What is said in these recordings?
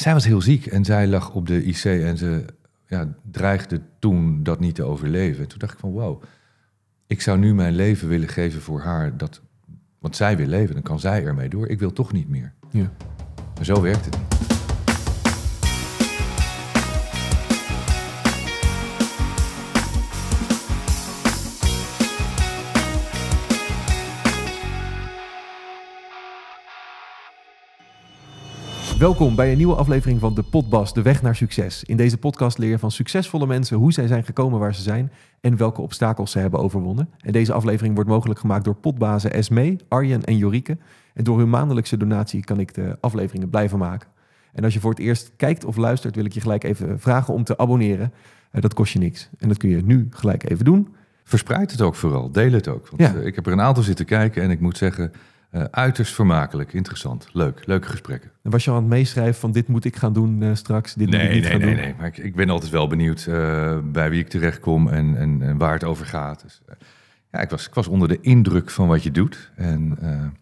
zij was heel ziek en zij lag op de IC en ze ja, dreigde toen dat niet te overleven. En toen dacht ik van wow, ik zou nu mijn leven willen geven voor haar. Dat, want zij wil leven, dan kan zij ermee door. Ik wil toch niet meer. Ja. Maar zo werkt het niet. Welkom bij een nieuwe aflevering van de Potbas de weg naar succes. In deze podcast leer je van succesvolle mensen hoe zij zijn gekomen waar ze zijn en welke obstakels ze hebben overwonnen. En deze aflevering wordt mogelijk gemaakt door podbazen Esme, Arjen en Jorike. En door hun maandelijkse donatie kan ik de afleveringen blijven maken. En als je voor het eerst kijkt of luistert, wil ik je gelijk even vragen om te abonneren. Eh, dat kost je niks. En dat kun je nu gelijk even doen. Verspreid het ook vooral, deel het ook. Want eh, ik heb er een aantal zitten kijken en ik moet zeggen, uh, uiterst vermakelijk, interessant, leuk, leuke gesprekken. En was je al aan het meeschrijven van dit moet ik gaan doen eh, straks? Dit nee, moet ik niet nee, nee, nee, maar ik, ik, ben altijd wel benieuwd eh, bij wie ik terechtkom en, en, waar het over gaat. Dus, ja, ik was, ik was onder de indruk van wat je doet. En, en,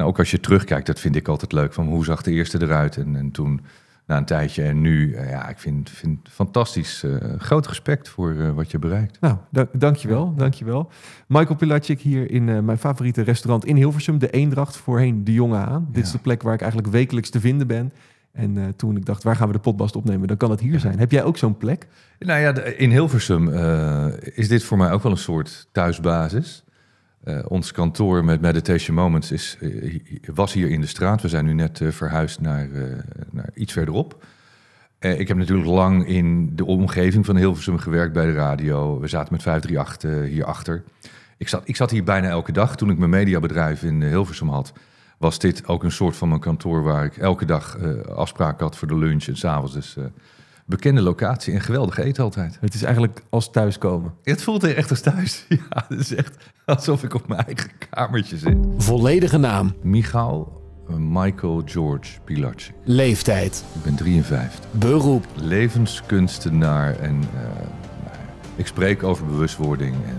ook als je terugkijkt, dat vind ik altijd leuk. Van hoe zag de eerste eruit? En, en toen na een tijdje en nu. Eh, ja, ik vind, vind fantastisch. Eh, groot respect voor eh, wat je bereikt. Nou, da dankjewel, dankjewel. Michael Pilatschik hier in mijn favoriete restaurant in Hilversum. De Eendracht, voorheen De Jonge Aan. Dit is de plek waar ik eigenlijk wekelijks te vinden ben. En toen ik dacht, waar gaan we de potbast opnemen? Dan kan het hier zijn. Heb jij ook zo'n plek? Nou ja, in Hilversum is dit voor mij ook wel een soort thuisbasis. Eh, ons kantoor met Meditation Moments is, eh, was hier in de straat. We zijn nu net eh, verhuisd naar, naar, iets verderop. ik heb natuurlijk lang in de omgeving van Hilversum gewerkt bij de radio. We zaten met 538 hierachter. Ik zat, ik zat hier bijna elke dag. Toen ik mijn mediabedrijf in Hilversum had, was dit ook een soort van mijn kantoor waar ik elke dag afspraken had voor de lunch en s'avonds. Dus bekende locatie en geweldig eten altijd. Het is eigenlijk als thuiskomen. Het voelt echt als thuis. Ja, het is echt alsof ik op mijn eigen kamertje zit. Volledige naam. Michaal eh, Michael George Pilarczyk. Leeftijd. Ik ben 53. Beroep. Levenskunstenaar en eh, nou, ik spreek over bewustwording en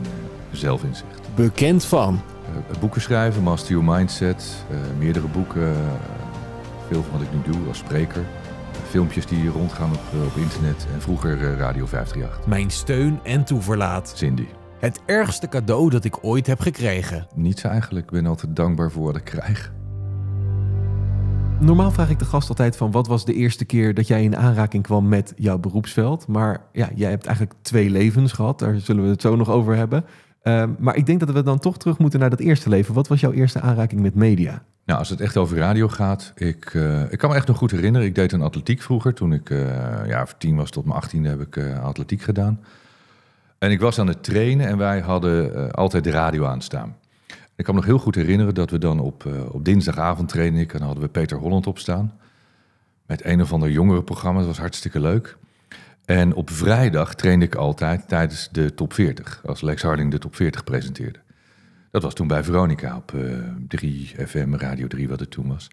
eh, zelfinzicht. Bekend van? boeken schrijven, Master Your Mindset, meerdere boeken. veel van wat ik nu doe als spreker filmpjes die rondgaan op, eh, op internet en vroeger eh, Radio 538. Mijn steun en toeverlaat. Cindy. Het ergste cadeau dat ik ooit heb gekregen. Niets eigenlijk. Ik ben altijd dankbaar voor wat ik krijg. Normaal vraag ik de gast altijd van wat was de eerste keer dat jij in aanraking kwam met jouw beroepsveld. Maar ja, jij hebt eigenlijk twee levens gehad. Daar zullen we het zo nog over hebben. Ehm, maar ik denk dat we dan toch terug moeten naar dat eerste leven. Wat was jouw eerste aanraking met media? Nou, als het echt over radio gaat, ik, eh, ik kan me echt nog goed herinneren. Ik deed een atletiek vroeger. Toen ik eh, ja, tien was tot mijn achttiende heb ik eh, atletiek gedaan. En ik was aan het trainen en wij hadden altijd de radio aanstaan. Ik kan me nog heel goed herinneren dat we dan op, op dinsdagavond trainen. en dan hadden we Peter Holland opstaan. Met een of ander jongerenprogramma. Dat was hartstikke leuk. En op vrijdag trainde ik altijd tijdens de top 40, als Lex Harding de top 40 presenteerde. Dat was toen bij Veronica op uh, 3 FM, Radio 3, wat het toen was.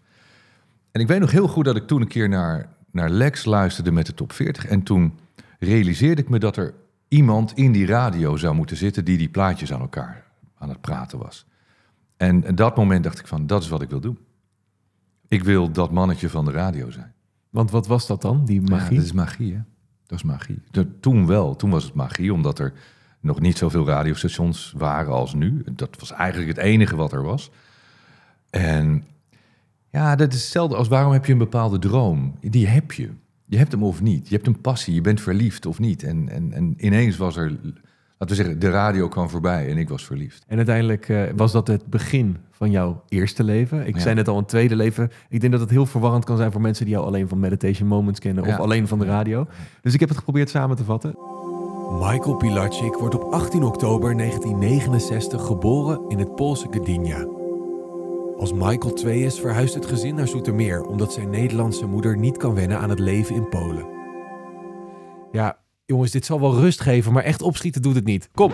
En ik weet nog heel goed dat ik toen een keer naar, naar Lex luisterde met de top 40. En toen realiseerde ik me dat er iemand in die radio zou moeten zitten die die plaatjes aan elkaar aan het praten was. En dat moment dacht ik van, dat is wat ik wil doen. Ik wil dat mannetje van de radio zijn. Want wat was dat dan, die magie? Ja, dat is magie, hè? magie. toen wel, toen was het magie, omdat er nog niet zoveel radiostations waren als nu. Dat was eigenlijk het enige wat er was. En ja, dat is hetzelfde als waarom heb je een bepaalde droom? Die heb je. Je hebt hem of niet. Je hebt een passie. Je bent verliefd of niet. En, en, en ineens was er Laten we zeggen, de radio kwam voorbij en ik was verliefd. En uiteindelijk eh, was dat het begin van jouw eerste leven. Ik zei net al, een tweede leven. Ik denk dat het heel verwarrend kan zijn voor mensen die jou alleen van Meditation Moments kennen of alleen van de radio. Dus ik heb het geprobeerd samen te vatten. Michael Pilarczyk wordt op 18 oktober 1969 geboren in het Poolse Gdynia. Als Michael 2 is, verhuist het gezin naar Zoetermeer omdat zijn Nederlandse moeder niet kan wennen aan het leven in Polen. Ja, Jongens, dit zal wel rust geven, maar echt opschieten doet het niet. Kom!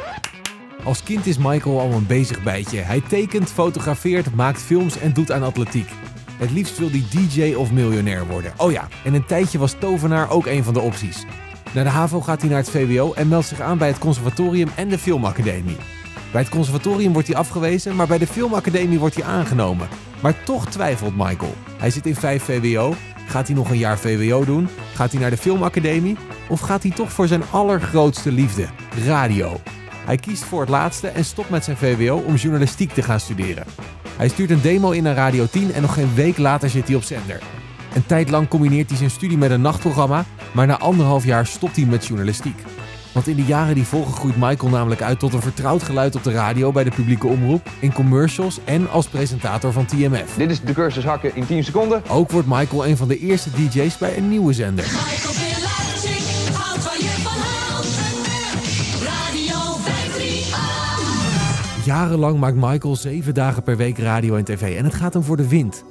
Als kind is Michael al een bezig bijtje. Hij tekent, fotografeert, maakt films en doet aan atletiek. Het liefst wil hij DJ of miljonair worden. Oh ja, en een tijdje was tovenaar ook een van de opties. Na de HAVO gaat hij naar het VWO en meldt zich aan bij het conservatorium en de filmacademie. Bij het conservatorium wordt hij afgewezen, maar bij de filmacademie wordt hij aangenomen. Maar toch twijfelt Michael. Hij zit in 5 VWO. Gaat hij nog een jaar VWO doen? Gaat hij naar de filmacademie? Of gaat hij toch voor zijn allergrootste liefde, radio? Hij kiest voor het laatste en stopt met zijn VWO om journalistiek te gaan studeren. Hij stuurt een demo in naar Radio 10 en nog geen week later zit hij op zender. Een tijd lang combineert hij zijn studie met een nachtprogramma, maar na anderhalf jaar stopt hij met journalistiek. Want in de jaren die volgen groeit Michael namelijk uit tot een vertrouwd geluid op de radio bij de publieke omroep, in commercials en als presentator van TMF. Dit is de cursus hakken in 10 seconden. Ook wordt Michael een van de eerste DJ's bij een nieuwe zender. Michael je Radio Jarenlang maakt Michael zeven dagen per week radio en tv en het gaat hem voor de wind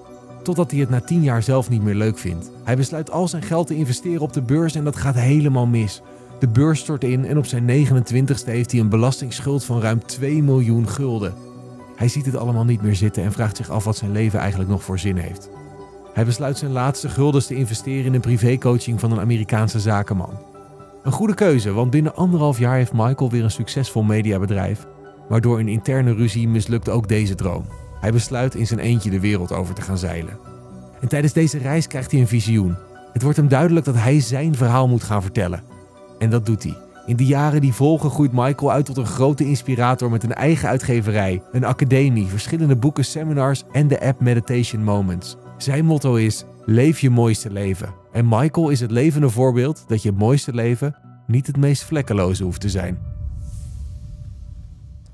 totdat hij het na 10 jaar zelf niet meer leuk vindt. Hij besluit al zijn geld te investeren op de beurs en dat gaat helemaal mis. De beurs stort in en op zijn 29ste heeft hij een belastingsschuld van ruim 2 miljoen gulden. Hij ziet het allemaal niet meer zitten en vraagt zich af wat zijn leven eigenlijk nog voor zin heeft. Hij besluit zijn laatste guldens te investeren in een privécoaching van een Amerikaanse zakenman. Een goede keuze, want binnen anderhalf jaar heeft Michael weer een succesvol mediabedrijf. waardoor een interne ruzie mislukt ook deze droom. Hij besluit in zijn eentje de wereld over te gaan zeilen. En tijdens deze reis krijgt hij een visioen. Het wordt hem duidelijk dat hij zijn verhaal moet gaan vertellen. En dat doet hij. In de jaren die volgen groeit Michael uit tot een grote inspirator met een eigen uitgeverij, een academie, verschillende boeken, seminars en de app Meditation Moments. Zijn motto is: leef je mooiste leven. En Michael is het levende voorbeeld dat je mooiste leven niet het meest vlekkeloze hoeft te zijn.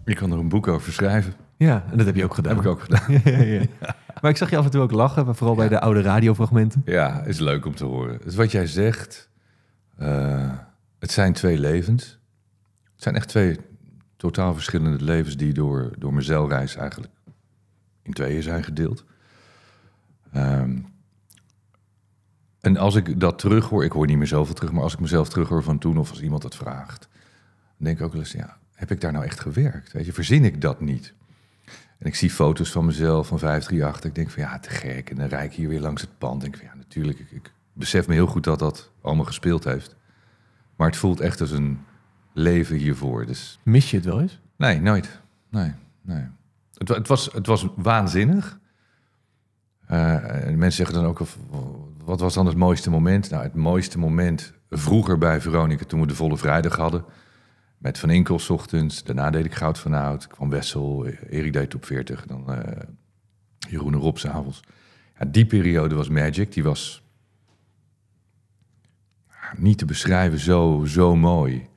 Je kan er een boek over schrijven. Ja, en dat heb je ook gedaan. heb ik ook gedaan. ja, Maar ik zag je af en toe ook lachen, vooral bij de oude radiofragmenten. Ja, is leuk om te horen. Dus wat jij zegt. Eh, het zijn twee levens. Het zijn echt twee totaal verschillende levens die door, door mijn zeilreis eigenlijk in tweeën zijn gedeeld. Ehm, en als ik dat terug hoor, ik hoor niet meer zoveel terug, maar als ik mezelf terug hoor van toen of als iemand dat vraagt, dan denk ik ook wel eens, ja, heb ik daar nou echt gewerkt? Weet je, verzin ik dat niet? En ik zie foto's van mezelf van 538. Ik denk van ja, te gek. En dan rijd ik hier weer langs het pand. Denk van ja, natuurlijk. Ik, ik besef me heel goed dat dat allemaal gespeeld heeft. Maar het voelt echt als een leven hiervoor. Dus... Mis je het wel eens? Nee, nooit. Nee, nee. Het, het was, het was waanzinnig. Uh, mensen zeggen dan ook, wat was dan het mooiste moment? Nou, het mooiste moment vroeger bij Veronica, toen we de Volle Vrijdag hadden. Met Van Inkel ochtends, daarna deed ik Goud van Hout, kwam Wessel, Erik deed Top 40, dan uh, Jeroen Rob avonds. Ja, die periode was magic, die was niet te beschrijven, zo, zo mooi.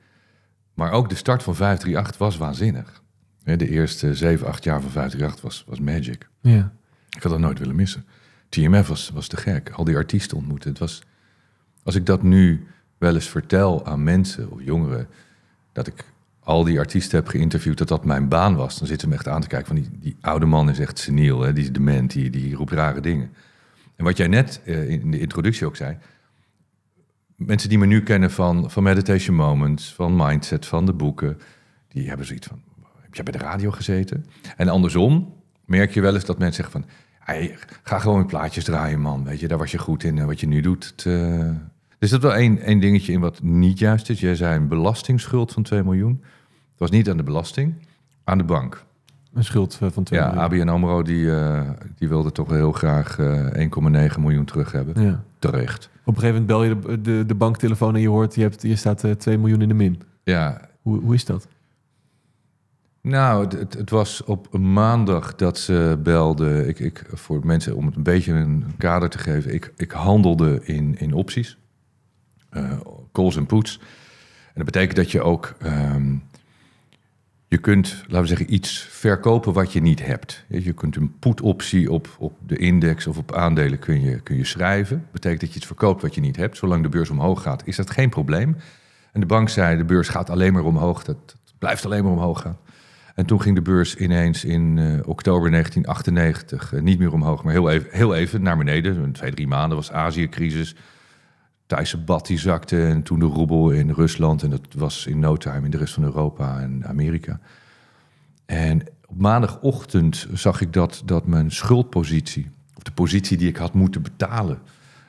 Maar ook de start van 538 was waanzinnig. De eerste 7, 8 jaar van 538 was, was magic. Ja. Ik had dat nooit willen missen. TMF was, was te gek. Al die artiesten ontmoeten. Het was, als ik dat nu wel eens vertel aan mensen of jongeren, dat ik al die artiesten heb geïnterviewd, dat dat mijn baan was, dan zitten ze me echt aan te kijken van die, die oude man is echt seniel, hè? die is dement, die, die roept rare dingen. En wat jij net eh, in de introductie ook zei, mensen die me nu kennen van, van Meditation Moments, van Mindset, van de boeken, die hebben zoiets van, heb jij bij de radio gezeten? En andersom merk je wel eens dat mensen zeggen van, ga gewoon plaatjes draaien man, weet je, daar was je goed in, eh, wat je nu doet. Het, Dus dat wel één, één dingetje in wat niet juist is. Jij zei een belastingsschuld van 2 miljoen. Het was niet aan de belasting, aan de bank. Een schuld eh, van 2 Ja, ABN AMRO die, eh, die wilde toch heel graag 1,9 eh, miljoen terug hebben. Ja. Terecht. Op een gegeven moment bel je de, de, de banktelefoon en je hoort... je, hebt, je staat uh, 2 miljoen in de min. Ja. Hoe, hoe is dat? Nou, het, het, was op maandag dat ze belden. Ik, ik, voor mensen, om het een beetje een kader te geven... ik, ik handelde in, in opties. calls en puts. En dat betekent dat je ook... Ehm, je kunt, laten we zeggen, iets verkopen wat je niet hebt. Je kunt een put-optie op, op de index of op aandelen kun je, kun je schrijven. Dat betekent dat je iets verkoopt wat je niet hebt. Zolang de beurs omhoog gaat, is dat geen probleem. En de bank zei, de beurs gaat alleen maar omhoog. Dat, blijft alleen maar omhoog gaan. En toen ging de beurs ineens in eh, oktober 1998 eh, niet meer omhoog, maar heel even, heel even naar beneden. Twee, drie maanden was Azië-crisis. Thaise bad die zakte en toen de roebel in Rusland. En dat was in no time in de rest van Europa en Amerika. En op maandagochtend zag ik dat, dat mijn schuldpositie, of de positie die ik had moeten betalen,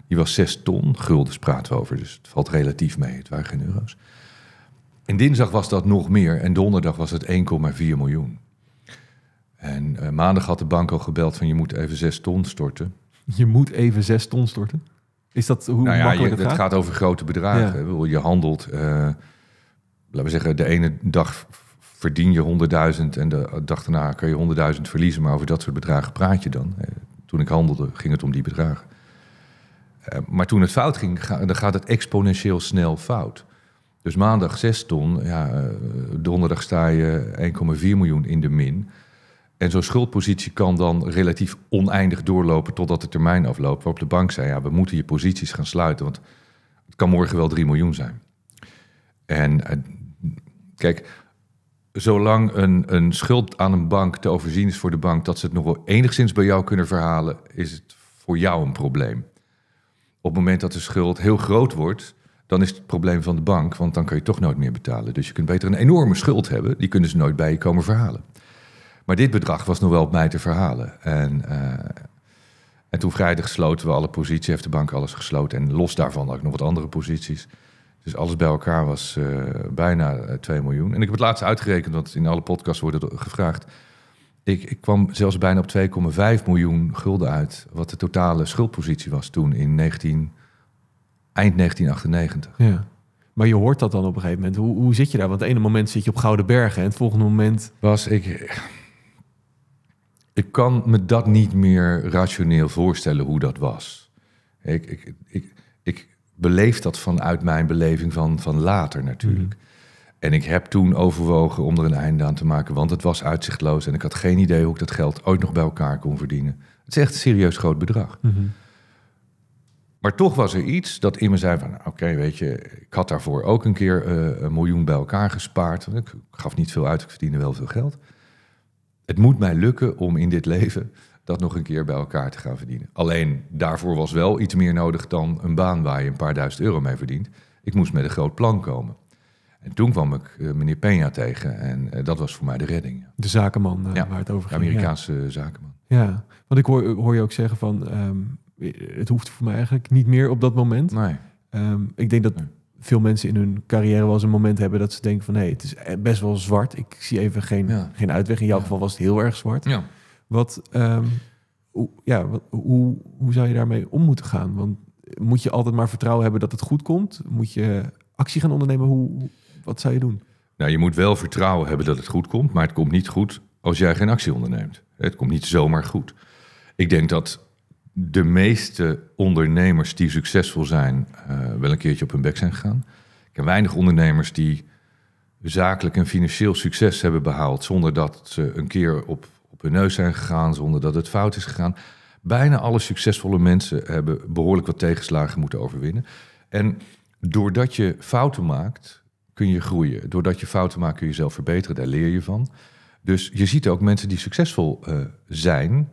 die was 6 ton. Guldens praten we over, dus het valt relatief mee. Het waren geen euro's. En dinsdag was dat nog meer en donderdag was het 1,4 miljoen. En eh, maandag had de bank al gebeld van je moet even 6 ton storten. Je moet even 6 ton storten? Is dat hoe nou makkelijk het gaat? Het gaat over grote bedragen. Ja. Je handelt, eh, laten we zeggen, de ene dag verdien je 100.000 en de dag daarna kun je 100.000 verliezen. Maar over dat soort bedragen praat je dan. Eh, toen ik handelde, ging het om die bedragen. Eh, maar toen het fout ging, dan gaat het exponentieel snel fout. Dus maandag 6 ton, ja, donderdag sta je 1,4 miljoen in de min. En zo'n schuldpositie kan dan relatief oneindig doorlopen totdat de termijn afloopt. Waarop de bank zei: ja, we moeten je posities gaan sluiten, want het kan morgen wel 3 miljoen zijn. En eh, kijk, zolang een, een schuld aan een bank te overzien is voor de bank, dat ze het nog wel enigszins bij jou kunnen verhalen, is het voor jou een probleem. Op het moment dat de schuld heel groot wordt, dan is het, het probleem van de bank, want dan kan je toch nooit meer betalen. Dus je kunt beter een enorme schuld hebben, die kunnen ze nooit bij je komen verhalen. Maar dit bedrag was nog wel op mij te verhalen. En, eh, en toen vrijdag sloten we alle posities, heeft de bank alles gesloten. En los daarvan had ik nog wat andere posities. Dus alles bij elkaar was eh, bijna 2 eh, miljoen. En ik heb het laatst uitgerekend, want in alle podcasts wordt het gevraagd. Ik, ik, kwam zelfs bijna op 2,5 miljoen gulden uit, wat de totale schuldpositie was toen in 19, eind 1998. Ja. Maar je hoort dat dan op een gegeven moment. Hoe, hoe zit je daar? Want het ene moment zit je op Gouden Bergen en het volgende moment... Was ik ik kan me dat niet meer rationeel voorstellen hoe dat was. Ik, ik, ik, ik beleef dat vanuit mijn beleving van, van later natuurlijk. Mhm. En ik heb toen overwogen om er een einde aan te maken, want het was uitzichtloos en ik had geen idee hoe ik dat geld ooit nog bij elkaar kon verdienen. Het is echt een serieus groot bedrag. Mhm. Maar toch was er iets dat in me zei van, nou, oké, weet je, ik had daarvoor ook een keer eh, een miljoen bij elkaar gespaard. Ik gaf niet veel uit, ik verdiende wel veel geld het moet mij lukken om in dit leven dat nog een keer bij elkaar te gaan verdienen. Alleen daarvoor was wel iets meer nodig dan een baan waar je een paar duizend euro mee verdient. Ik moest met een groot plan komen. En toen kwam ik eh, meneer Peña tegen en eh, dat was voor mij de redding. De zakenman eh, ja, waar het over ging. Amerikaanse zakenman. Ja, want ik hoor, hoor je ook zeggen van ehm, het hoeft voor mij eigenlijk niet meer op dat moment. Nee. Ehm, ik denk dat veel mensen in hun carrière wel eens een moment hebben dat ze denken van hé, het is e- best wel zwart. Ik zie even geen, geen uitweg. In jouw geval was het heel erg zwart. Ja. Wat, ehm, hoe, ja, hoe, hoe zou je daarmee om moeten gaan? Want moet je altijd maar vertrouwen hebben dat het goed komt? Moet je actie gaan ondernemen? Hoe, wat zou je doen? Nou, je moet wel vertrouwen hebben dat het goed komt, maar het komt niet goed als jij geen actie onderneemt. Het komt niet zomaar goed. Ik denk dat de meeste ondernemers die succesvol zijn, uh, wel een keertje op hun bek zijn gegaan. Ik ken weinig ondernemers die zakelijk en financieel succes hebben behaald zonder dat ze een keer op, op hun neus zijn gegaan, zonder dat het fout is gegaan. Bijna alle succesvolle mensen hebben behoorlijk wat tegenslagen moeten overwinnen. En doordat je fouten maakt, kun je groeien. Doordat je fouten maakt, kun je jezelf verbeteren. Daar leer je van. Dus je ziet ook mensen die succesvol eh, zijn,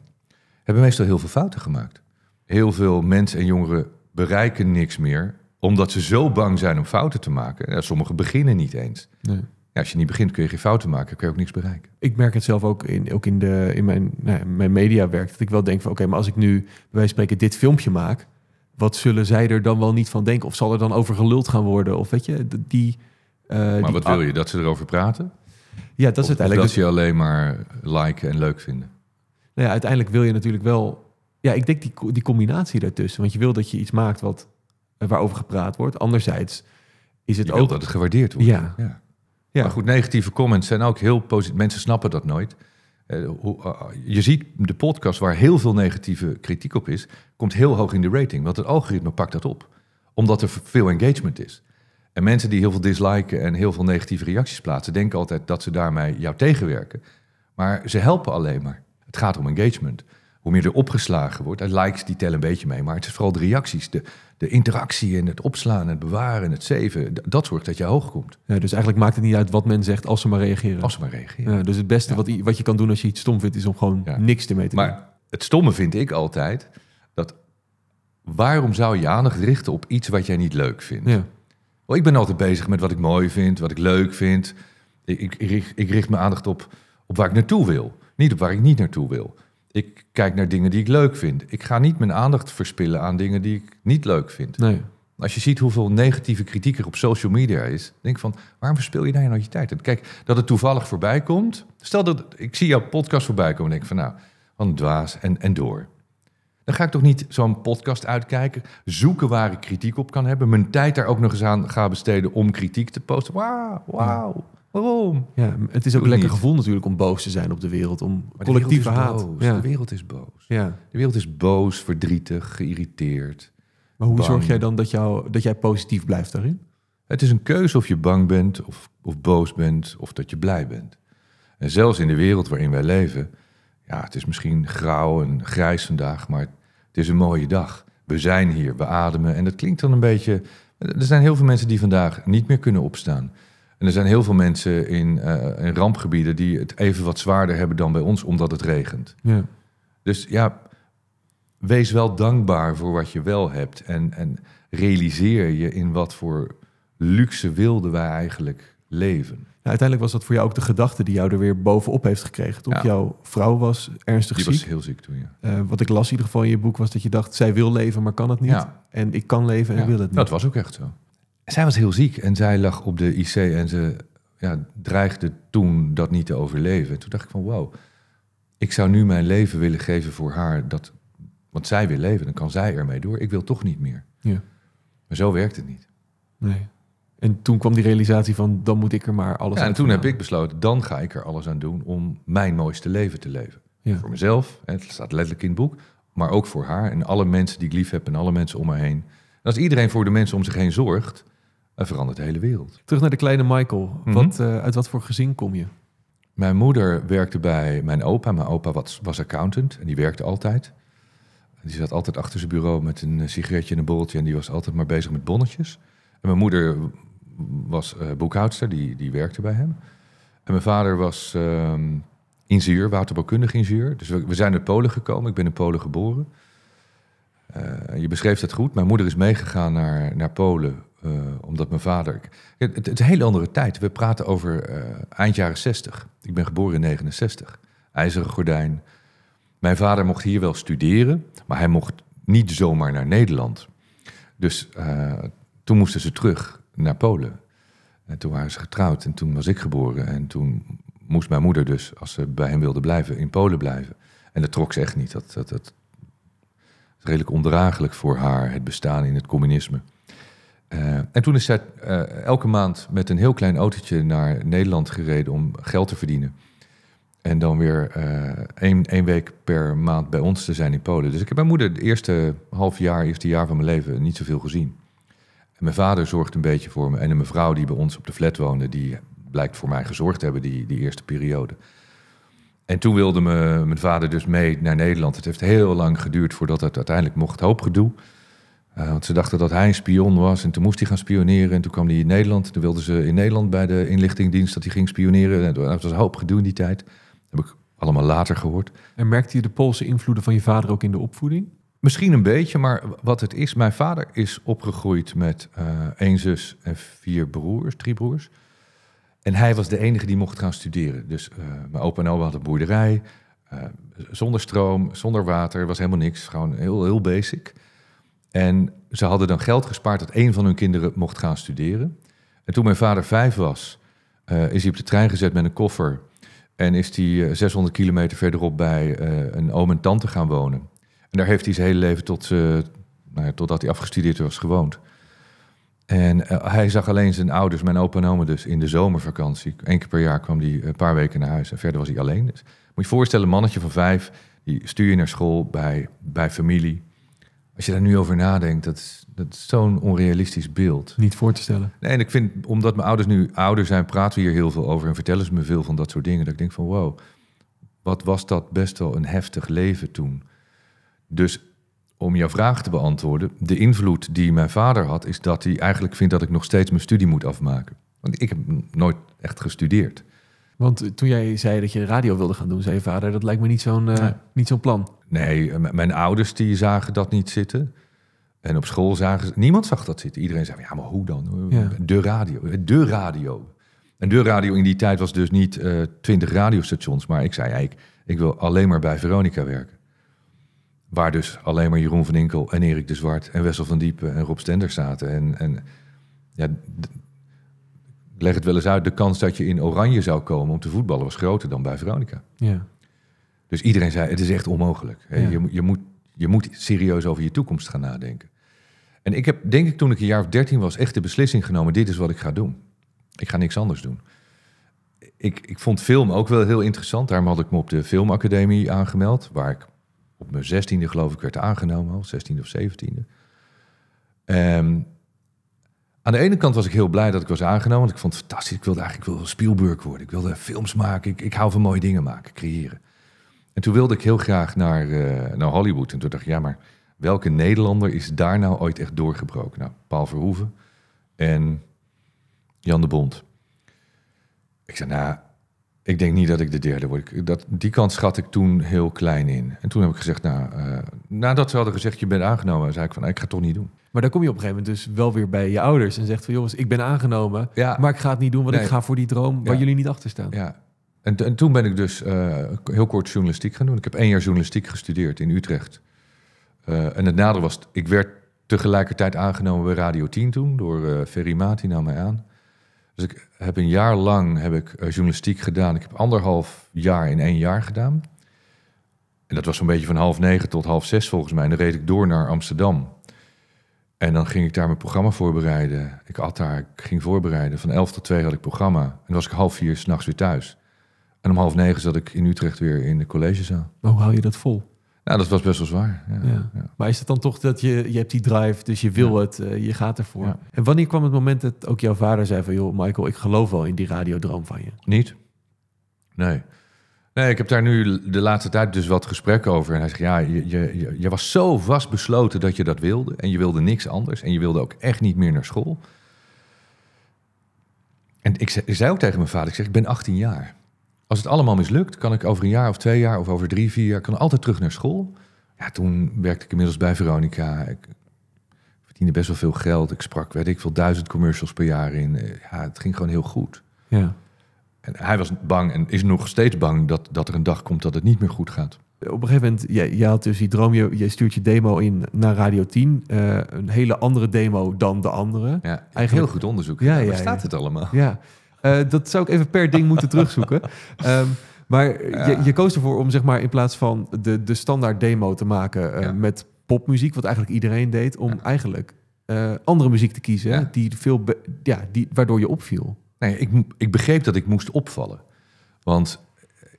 hebben meestal heel veel fouten gemaakt. Heel veel mensen en jongeren bereiken niks meer omdat ze zo bang zijn om fouten te maken. sommigen beginnen niet eens. Ja, als je niet begint kun je geen fouten maken, kun je ook niks bereiken. Ik merk het zelf ook in, ook in, de, in mijn, nou, mijn mediawerk. Dat ik wel denk van oké, maar als ik nu bij wijze van spreken dit filmpje maak. Wat zullen zij er dan wel niet van denken? Of zal er dan over geluld gaan worden? Of weet je, die... Eh, maar wat wil je? Dat ze erover praten? Ja, dat is of, eigenlijk. Of dat ze alleen maar liken en leuk vinden? nou uiteindelijk wil je natuurlijk wel. Ja, ik denk die, die combinatie daartussen. Want je wil dat je iets maakt wat, eh, waarover gepraat wordt. Anderzijds is het ook. dat het gewaardeerd wordt. Ja. ja. Maar goed, negatieve comments zijn ook heel positief. Mensen snappen dat nooit. Eh, eh, je ziet de podcast waar heel veel negatieve kritiek op is, komt heel hoog in de rating. Want het algoritme pakt dat op, omdat er veel engagement is. En mensen die heel veel disliken en heel veel negatieve reacties plaatsen, denken altijd dat ze daarmee jou tegenwerken. Maar ze helpen alleen maar. Het gaat om engagement. Hoe meer er opgeslagen wordt, en likes die tellen een beetje mee, maar het is vooral de reacties, de, de interactie en het opslaan, het bewaren, het zeven, dat zorgt dat je hoog komt. Ja, dus eigenlijk maakt het niet uit wat men zegt als ze maar reageren. Als ze maar reageren. Ja, dus het beste wat, wat je kan doen als je iets stom vindt, is om gewoon niks ermee te maar Maar het stomme vind ik altijd dat waarom zou je aandacht richten op iets wat jij niet leuk vindt? Ja. ik ben altijd bezig met wat ik mooi vind, wat ik leuk vind. Ik, ik, ik, richt, ik richt mijn aandacht op, op waar ik naartoe wil. Niet op waar ik niet naartoe wil. Ik kijk naar dingen die ik leuk vind. Ik ga niet mijn aandacht verspillen aan dingen die ik niet leuk vind. Nee. Als je ziet hoeveel negatieve kritiek er op social media is, denk van waarom verspil je daar nou je tijd? En kijk, dat het toevallig voorbij komt. Stel dat ik zie jouw podcast voorbij komen en denk van nou, van dwaas en, en door. Dan ga ik toch niet zo'n podcast uitkijken, zoeken waar ik kritiek op kan hebben, mijn tijd daar ook nog eens aan gaan besteden om kritiek te posten. Wauw, wauw. Waarom? Ja, het is ook een lekker gevoel natuurlijk om boos te zijn op de wereld. Om collectieve haat. Ja. De wereld is boos. Ja. De wereld is boos, verdrietig, geïrriteerd. Maar hoe zorg jij dan dat, jou, dat jij positief blijft daarin? Het is een keuze of je bang bent, of, of boos bent, of dat je blij bent. En zelfs in de wereld waarin wij leven, ja, het is misschien grauw en grijs vandaag, maar het is een mooie dag. We zijn hier, we ademen. En dat klinkt dan een beetje. Er zijn heel veel mensen die vandaag niet meer kunnen opstaan. En er zijn heel veel mensen eh, in, rampgebieden die het even wat zwaarder hebben dan bij ons, omdat het regent. Ja. Dus ja, wees wel dankbaar voor wat je wel hebt. En, en realiseer je in wat voor luxe wilden wij eigenlijk leven. uiteindelijk was dat voor jou ook de gedachte die jou er weer bovenop heeft gekregen. Toch? Jouw vrouw was ernstig die ziek. Die was heel ziek toen, ja. Eh, wat ik las in ieder geval in je boek was dat je dacht, zij wil leven, maar kan het niet. En ik kan leven en wil het niet. Dat was ook echt zo zij was heel ziek en zij lag op de IC en ze ja, dreigde toen dat niet te overleven. En toen dacht ik van wow, ik zou nu mijn leven willen geven voor haar. Dat, want zij wil leven, dan kan zij ermee door. Ik wil toch niet meer. Ja. Maar zo werkt het niet. Nee. En toen kwam die realisatie van dan moet ik er maar alles ja, aan En toen heb ik besloten, dan ga ik er alles aan doen om mijn mooiste leven te leven. Voor mezelf, het staat letterlijk in het boek, maar ook voor haar en alle mensen die ik lief heb en alle mensen om me heen. En als iedereen voor de mensen om zich heen zorgt, hij verandert de hele wereld. Terug naar de kleine Michael. Mhm. wat, eh, uit wat voor gezin kom je? Mijn moeder werkte bij mijn opa. Mijn opa was, was accountant en die werkte altijd. Die zat altijd achter zijn bureau met een eh, sigaretje en een bolletje. En die was altijd maar bezig met bonnetjes. En mijn moeder was uh, boekhoudster, die, die werkte bij hem. En mijn vader was uh, ingenieur, waterbouwkundig ingenieur. Dus we, zijn uit Polen gekomen. Ik ben in Polen geboren. je beschreef dat goed. Mijn moeder is meegegaan naar, naar Polen eh, omdat mijn vader. Het, het, is een hele andere tijd. We praten over eh, eind jaren 60. Ik ben geboren in 69. IJzeren gordijn. Mijn vader mocht hier wel studeren, maar hij mocht niet zomaar naar Nederland. Dus eh, toen moesten ze terug naar Polen. En toen waren ze getrouwd en toen was ik geboren. En toen moest mijn moeder dus, als ze bij hem wilde blijven, in Polen blijven. En dat trok ze echt niet. Dat, dat, dat is redelijk ondraaglijk voor haar, het bestaan in het communisme. En toen is zij eh, elke maand met een heel klein autootje naar Nederland gereden om geld te verdienen. En dan weer uh, één, één week per maand bij ons te zijn in Polen. Dus ik heb mijn moeder het eerste half jaar, eerste jaar van mijn leven niet zoveel gezien. En mijn vader zorgde een beetje voor me. En een mevrouw die bij ons op de flat woonde, die blijkt voor mij gezorgd hebben die, die eerste periode. En toen wilde me, mijn vader dus mee naar Nederland. Het heeft heel lang geduurd voordat het uiteindelijk mocht. Hoop gedoe. Uh, want ze dachten dat hij een spion was en toen moest hij gaan spioneren. En toen kwam hij in Nederland. Toen wilden ze in Nederland bij de inlichtingdienst dat hij ging spioneren. dat was een hoop gedoe in die tijd. Dat heb ik allemaal later gehoord. En merkte je de Poolse invloeden van je vader ook in de opvoeding? Misschien een beetje, maar wat het is, mijn vader is opgegroeid met eh, één zus en vier broers, drie broers. En hij was de enige die mocht gaan studeren. Dus eh, mijn opa en oma hadden boerderij, zonder stroom, zonder water, was helemaal niks. Gewoon heel, heel basic. En ze hadden dan geld gespaard dat een van hun kinderen mocht gaan studeren. En toen mijn vader vijf was, eh, is hij op de trein gezet met een koffer. En is hij 600 eh, kilometer verderop bij eh, een oom en tante gaan wonen. En daar heeft hij zijn hele leven tot, nou ja, totdat hij afgestudeerd was gewoond. En hij zag alleen zijn ouders, mijn opa en oma dus, in de zomervakantie. Eén keer per jaar kwam hij een paar weken naar huis en verder was hij alleen. Dus moet je voorstellen, een mannetje van vijf, die stuur je naar school bij, bij familie als je daar nu over nadenkt, dat is, dat zo'n onrealistisch beeld. Niet voor te stellen. Nee, en ik vind, omdat mijn ouders nu ouder zijn, praten we hier heel veel over en vertellen ze me veel van dat soort dingen. Dat ik denk van wow, wat was dat best wel een heftig leven toen. Dus om jouw vraag te beantwoorden, de invloed die mijn vader had, is dat hij eigenlijk vindt dat ik nog steeds mijn studie moet afmaken. Want ik heb nooit echt gestudeerd. Want toen jij zei dat je radio wilde gaan doen, zei je vader, dat lijkt me niet zo'n eh, niet zo'n plan. Nee, mijn ouders die zagen dat niet zitten. En op school zagen ze, niemand zag dat zitten. Iedereen zei, ja, maar hoe dan? De radio, eh, de radio. En de radio in die tijd was dus niet eh, twintig uh, radiostations, maar ik zei, ik, ik wil alleen maar bij Veronica werken. Waar dus alleen maar Jeroen van Inkel en Erik de Zwart en Wessel van Diepen en Rob Stender zaten. En, en ja, ik leg het wel eens uit, de kans dat je in oranje zou komen om te voetballen was groter dan bij Veronica. Ja. Dus iedereen zei, het is echt onmogelijk. Je, je, moet, je moet serieus over je toekomst gaan nadenken. En ik heb, denk ik, toen ik een jaar of dertien was, echt de beslissing genomen, dit is wat ik ga doen. Ik ga niks anders doen. Ik, ik vond film ook wel heel interessant. Daarom had ik me op de filmacademie aangemeld, waar ik op mijn zestiende geloof ik werd aangenomen, al zestiende of zeventiende. Ehm, aan de ene kant was ik heel blij dat ik was aangenomen. Want ik vond het fantastisch. Ik wilde eigenlijk ik Spielberg worden. Ik wilde films maken. Ik, ik hou van mooie dingen maken, creëren. En toen wilde ik heel graag naar, eh, naar Hollywood. En toen dacht ik, ja, maar welke Nederlander is daar nou ooit echt doorgebroken? Nou, Paul Verhoeven en Jan de Bond. Ik zei, nou, ik denk niet dat ik de derde word. Dat, die kans schat ik toen heel klein in. En toen heb ik gezegd, nou, eh, nadat ze hadden gezegd, je bent aangenomen, zei ik van, nou, ik ga het toch niet doen. Maar dan kom je op een gegeven moment dus wel weer bij je ouders en zegt van jongens, ik ben aangenomen, maar ik ga het niet doen, want ik ga voor die droom waar jullie niet achter staan. Ja. En, en toen ben ik dus eh, heel kort journalistiek gaan doen. Ik heb één jaar journalistiek gestudeerd in Utrecht. Eh, en het nadeel was, ik werd tegelijkertijd aangenomen bij Radio 10 toen, door uh, Ferry Maat, die nam mij aan. Dus ik heb een jaar lang heb ik, journalistiek gedaan. Ik heb anderhalf jaar in één jaar gedaan. En dat was zo'n beetje van half negen tot half zes volgens mij. En dan reed ik door naar Amsterdam. En dan ging ik daar mijn programma voorbereiden. Ik at daar, ik ging voorbereiden. Van elf tot twee had ik programma. En dan was ik half vier s'nachts weer thuis. En om half negen zat ik in Utrecht weer in de collegezaal. Maar hoe hou je dat vol? Nou, dat was best wel zwaar. Ja, ja. Maar is het dan toch dat je, je hebt die drive, dus je wil het, uh, je gaat ervoor. En wanneer kwam het moment dat ook jouw vader zei van... joh, Michael, ik geloof wel in die radiodroom van je? Niet. Nee. Nee, ik heb daar nu de laatste tijd dus wat gesprek over. En hij zegt, ja, je, je, je was zo vastbesloten dat je dat wilde. En je wilde niks anders. En je wilde ook echt niet meer naar school. En ik zei, ook tegen mijn vader, ik zeg, ik ben 18 jaar. Als het allemaal mislukt, kan ik over een jaar of twee jaar... of over drie, vier jaar, kan altijd terug naar school. Ja, toen werkte ik inmiddels bij Veronica. Ik verdiende best wel veel geld. Ik sprak, weet ik veel, duizend commercials per jaar in. Ja, het ging gewoon heel goed. Ja hij was bang en is nog steeds bang dat, dat er een dag komt dat het niet meer goed gaat. Op een gegeven moment, je, je had dus die droom, je, stuurt je demo in naar Radio 10. Eh, een hele andere demo dan de andere. Ja, Eigenlijk, heel goed onderzoek. Daar waar staat het allemaal? Ja, eh, dat zou ik even per ding moeten terugzoeken. Ehm, maar je, je, koos ervoor om zeg maar in plaats van de, de standaard demo te maken eh, met popmuziek, wat eigenlijk iedereen deed, om eigenlijk andere muziek te kiezen die veel ja, die, waardoor je opviel. Nee, ik, ik begreep dat ik moest opvallen. Want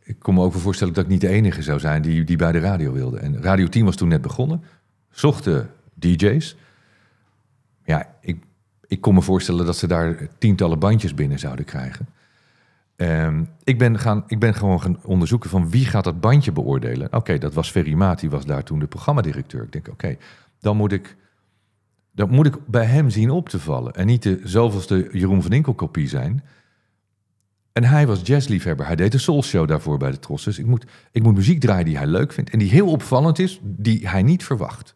ik kon me ook voorstellen dat ik niet de enige zou zijn die, die bij de radio wilde. En Radio Team was toen net begonnen, zochten DJ's. Ja, ik, ik kon me voorstellen dat ze daar tientallen bandjes binnen zouden krijgen. Ehm, ik, ben gaan, ik ben gewoon gaan onderzoeken van wie gaat dat bandje beoordelen. Oké, dat was Ferry Maat, die was daar toen de programmadirecteur. Ik denk, oké, dan moet ik dat moet ik bij hem zien op te vallen. En niet de zoveelste Jeroen van Inkel kopie zijn. En hij was jazzliefhebber. Hij deed de soul show daarvoor bij de Trosses. Dus ik moet, ik moet muziek draaien die hij leuk vindt. En die heel opvallend is, die hij niet verwacht.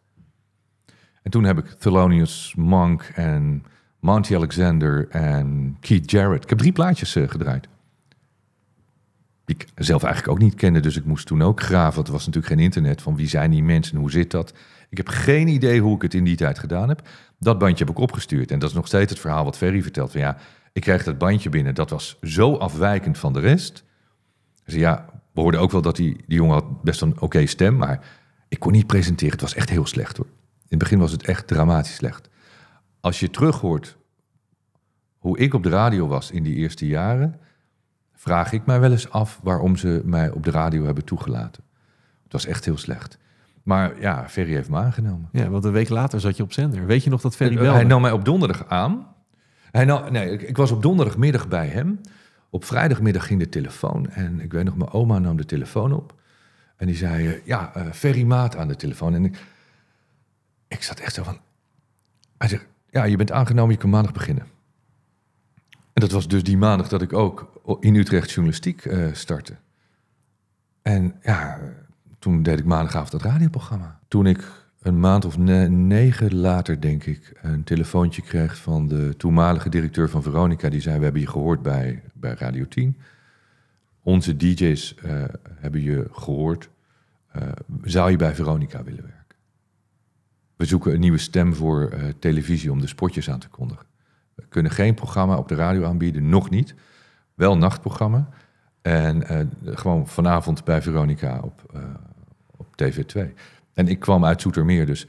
En toen heb ik Thelonious Monk en Monty Alexander en Keith Jarrett. Ik heb drie plaatjes eh, gedraaid. Die ik zelf eigenlijk ook niet kende. Dus ik moest toen ook graven. Want er was natuurlijk geen internet. Van wie zijn die mensen en hoe zit dat? Ik heb geen idee hoe ik het in die tijd gedaan heb. Dat bandje heb ik opgestuurd. En dat is nog steeds het verhaal wat Ferry vertelt. Van ja, ik kreeg dat bandje binnen. Dat was zo afwijkend van de rest. Dus ja, we hoorden ook wel dat die, die jongen had best een oké stem. Maar ik kon niet presenteren. Het was echt heel slecht hoor. In het begin was het echt dramatisch slecht. Als je terug hoort hoe ik op de radio was in die eerste jaren, vraag ik mij wel eens af waarom ze mij op de radio hebben toegelaten. Het was echt heel slecht. Maar ja, Ferry heeft me aangenomen. Ja, want een week later zat je op zender. Weet je nog dat Ferry eh, eh, belde? Hij nam mij op donderdag aan. Hij nam, nee, ik, was op donderdagmiddag bij hem. Op vrijdagmiddag ging de telefoon. En ik weet nog, mijn oma nam de telefoon op. En die zei, eh, ja, uh, Ferry Maat aan de telefoon. En ik, ik zat echt zo van... Hij zegt, ja, je bent aangenomen, je kan maandag beginnen. En dat was dus die maandag dat ik ook in Utrecht journalistiek startte. En ja, toen deed ik maandagavond dat radioprogramma. Toen ik een maand of negen later, denk ik, een telefoontje kreeg van de toenmalige directeur van Veronica. Die zei: We hebben je gehoord bij, bij Radio 10. Onze DJ's eh, hebben je gehoord. Eh, zou je bij Veronica willen werken? We zoeken een nieuwe stem voor eh, televisie om de spotjes aan te kondigen. We kunnen geen programma op de radio aanbieden, nog niet. Wel nachtprogramma. En gewoon vanavond bij Veronica op TV2. En ik kwam uit Zoetermeer, dus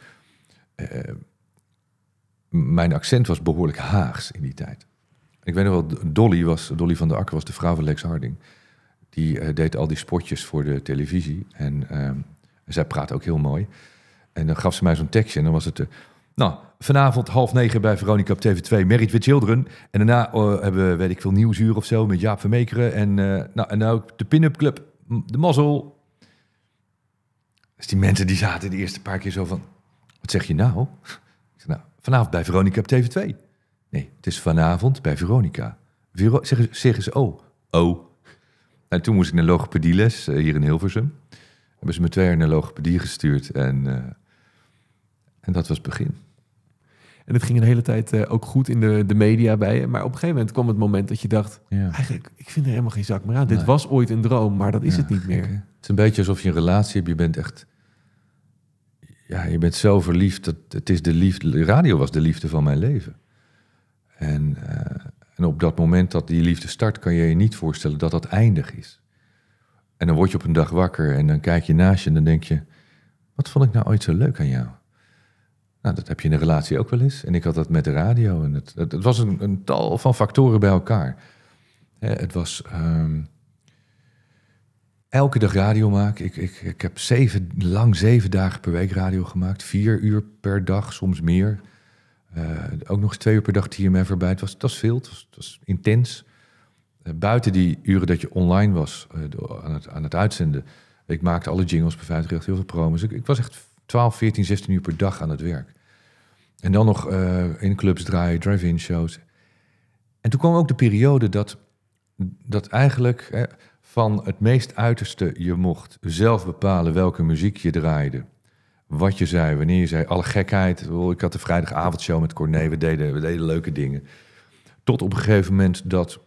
eh, mijn accent was behoorlijk Haags in die tijd. Ik weet nog wel, Dolly, was, Dolly van der Akker was de vrouw van Lex Harding. Die eh, deed al die spotjes voor de televisie. Ehm, en zij praat ook heel mooi. En dan gaf ze mij zo'n tekstje en dan was het... Eh, nou, vanavond half negen bij Veronica op TV2, Merit with Children. En daarna hebben we, weet ik veel, Nieuwsuur of zo met Jaap van Meekeren. Nou, en, nou, en ook de Pin-Up Club, de mazzel. Dus die mensen die zaten de eerste paar keer zo van, wat zeg je nou? Ik nou, vanavond bij Veronica op TV2. Nee, het is vanavond bij Veronica. Vero zeggen, zich ze, oh, oh. En nou, toen moest ik naar logopedieles eh, hier in Hilversum. Hebben ze me twee jaar naar logopedie gestuurd en, eh, en dat was het begin. En het ging een hele tijd eh, ook goed in de, de media bij je. Maar op een gegeven moment kwam het moment dat je dacht... eigenlijk, ik vind er helemaal geen zak meer aan. Dit was ooit een droom, maar dat is het niet meer. Het is een beetje alsof je een relatie hebt. Je bent echt ja, je bent zo verliefd. Dat, het is de liefde, radio was de liefde van mijn leven. En, eh, en op dat moment dat die liefde start, kan je je niet voorstellen dat dat eindig is. En dan word je op een dag wakker en dan kijk je naast je en dan denk je, wat vond ik nou ooit zo leuk aan jou? Nou, dat heb je in een relatie ook wel eens. En ik had dat met de radio. En het, het, was een, een, tal van factoren bij elkaar. het was ehm, elke dag radio maak. Ik, ik, ik heb zeven, lang zeven dagen per week radio gemaakt. Vier uur per dag, soms meer. Eh, ook nog eens twee uur per dag TMF erbij. Het was, dat was veel, het was, intens. Eh, buiten die uren dat je online was eh, aan, het, aan het uitzenden. Ik maakte alle jingles bij recht, heel veel promos. Ik, ik, was echt 12, 14, 16 uur per dag aan het werk. En dan nog in clubs draaien, drive-in shows. En toen kwam ook de periode dat, dat eigenlijk... Van het meest uiterste, je mocht zelf bepalen welke muziek je draaide. Wat je zei, wanneer je zei, alle gekheid. Ik had de vrijdagavondshow met Corné, we deden, we deden leuke dingen. Tot op een gegeven moment dat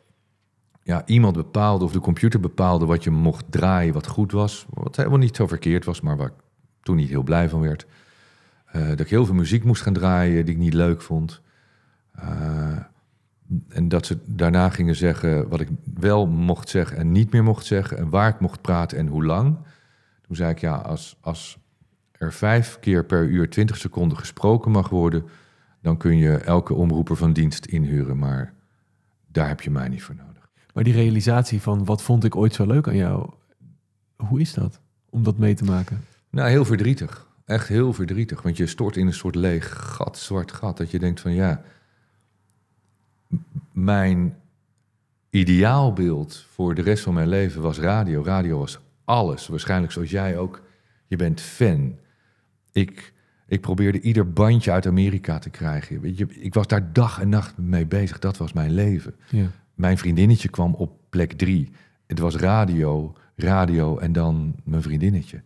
ja, iemand bepaalde of de computer bepaalde wat je mocht draaien, wat goed was. Wat helemaal niet zo verkeerd was, maar waar ik toen niet heel blij van werd. Eh, dat ik heel veel muziek moest gaan draaien die ik niet leuk vond. Uh, en dat ze daarna gingen zeggen wat ik wel mocht zeggen en niet meer mocht zeggen. En waar ik mocht praten en hoe lang. Toen zei ik, ja, als, als er vijf keer per uur twintig seconden gesproken mag worden... dan kun je elke omroeper van dienst inhuren. Maar daar heb je mij niet voor nodig. Maar die realisatie van wat vond ik ooit zo leuk aan jou... hoe is dat om dat mee te maken? Nou, heel verdrietig. Echt heel verdrietig. Want je stort in een soort leeg gat, zwart gat. Dat je denkt van, ja mijn ideaalbeeld voor de rest van mijn leven was radio. Radio was alles. Waarschijnlijk zoals jij ook. Je bent fan. Ik, ik probeerde ieder bandje uit Amerika te krijgen. je, ik was daar dag en nacht mee bezig. Dat was mijn leven. Ja. Mijn vriendinnetje kwam op plek drie. Het was radio, radio en dan mijn vriendinnetje.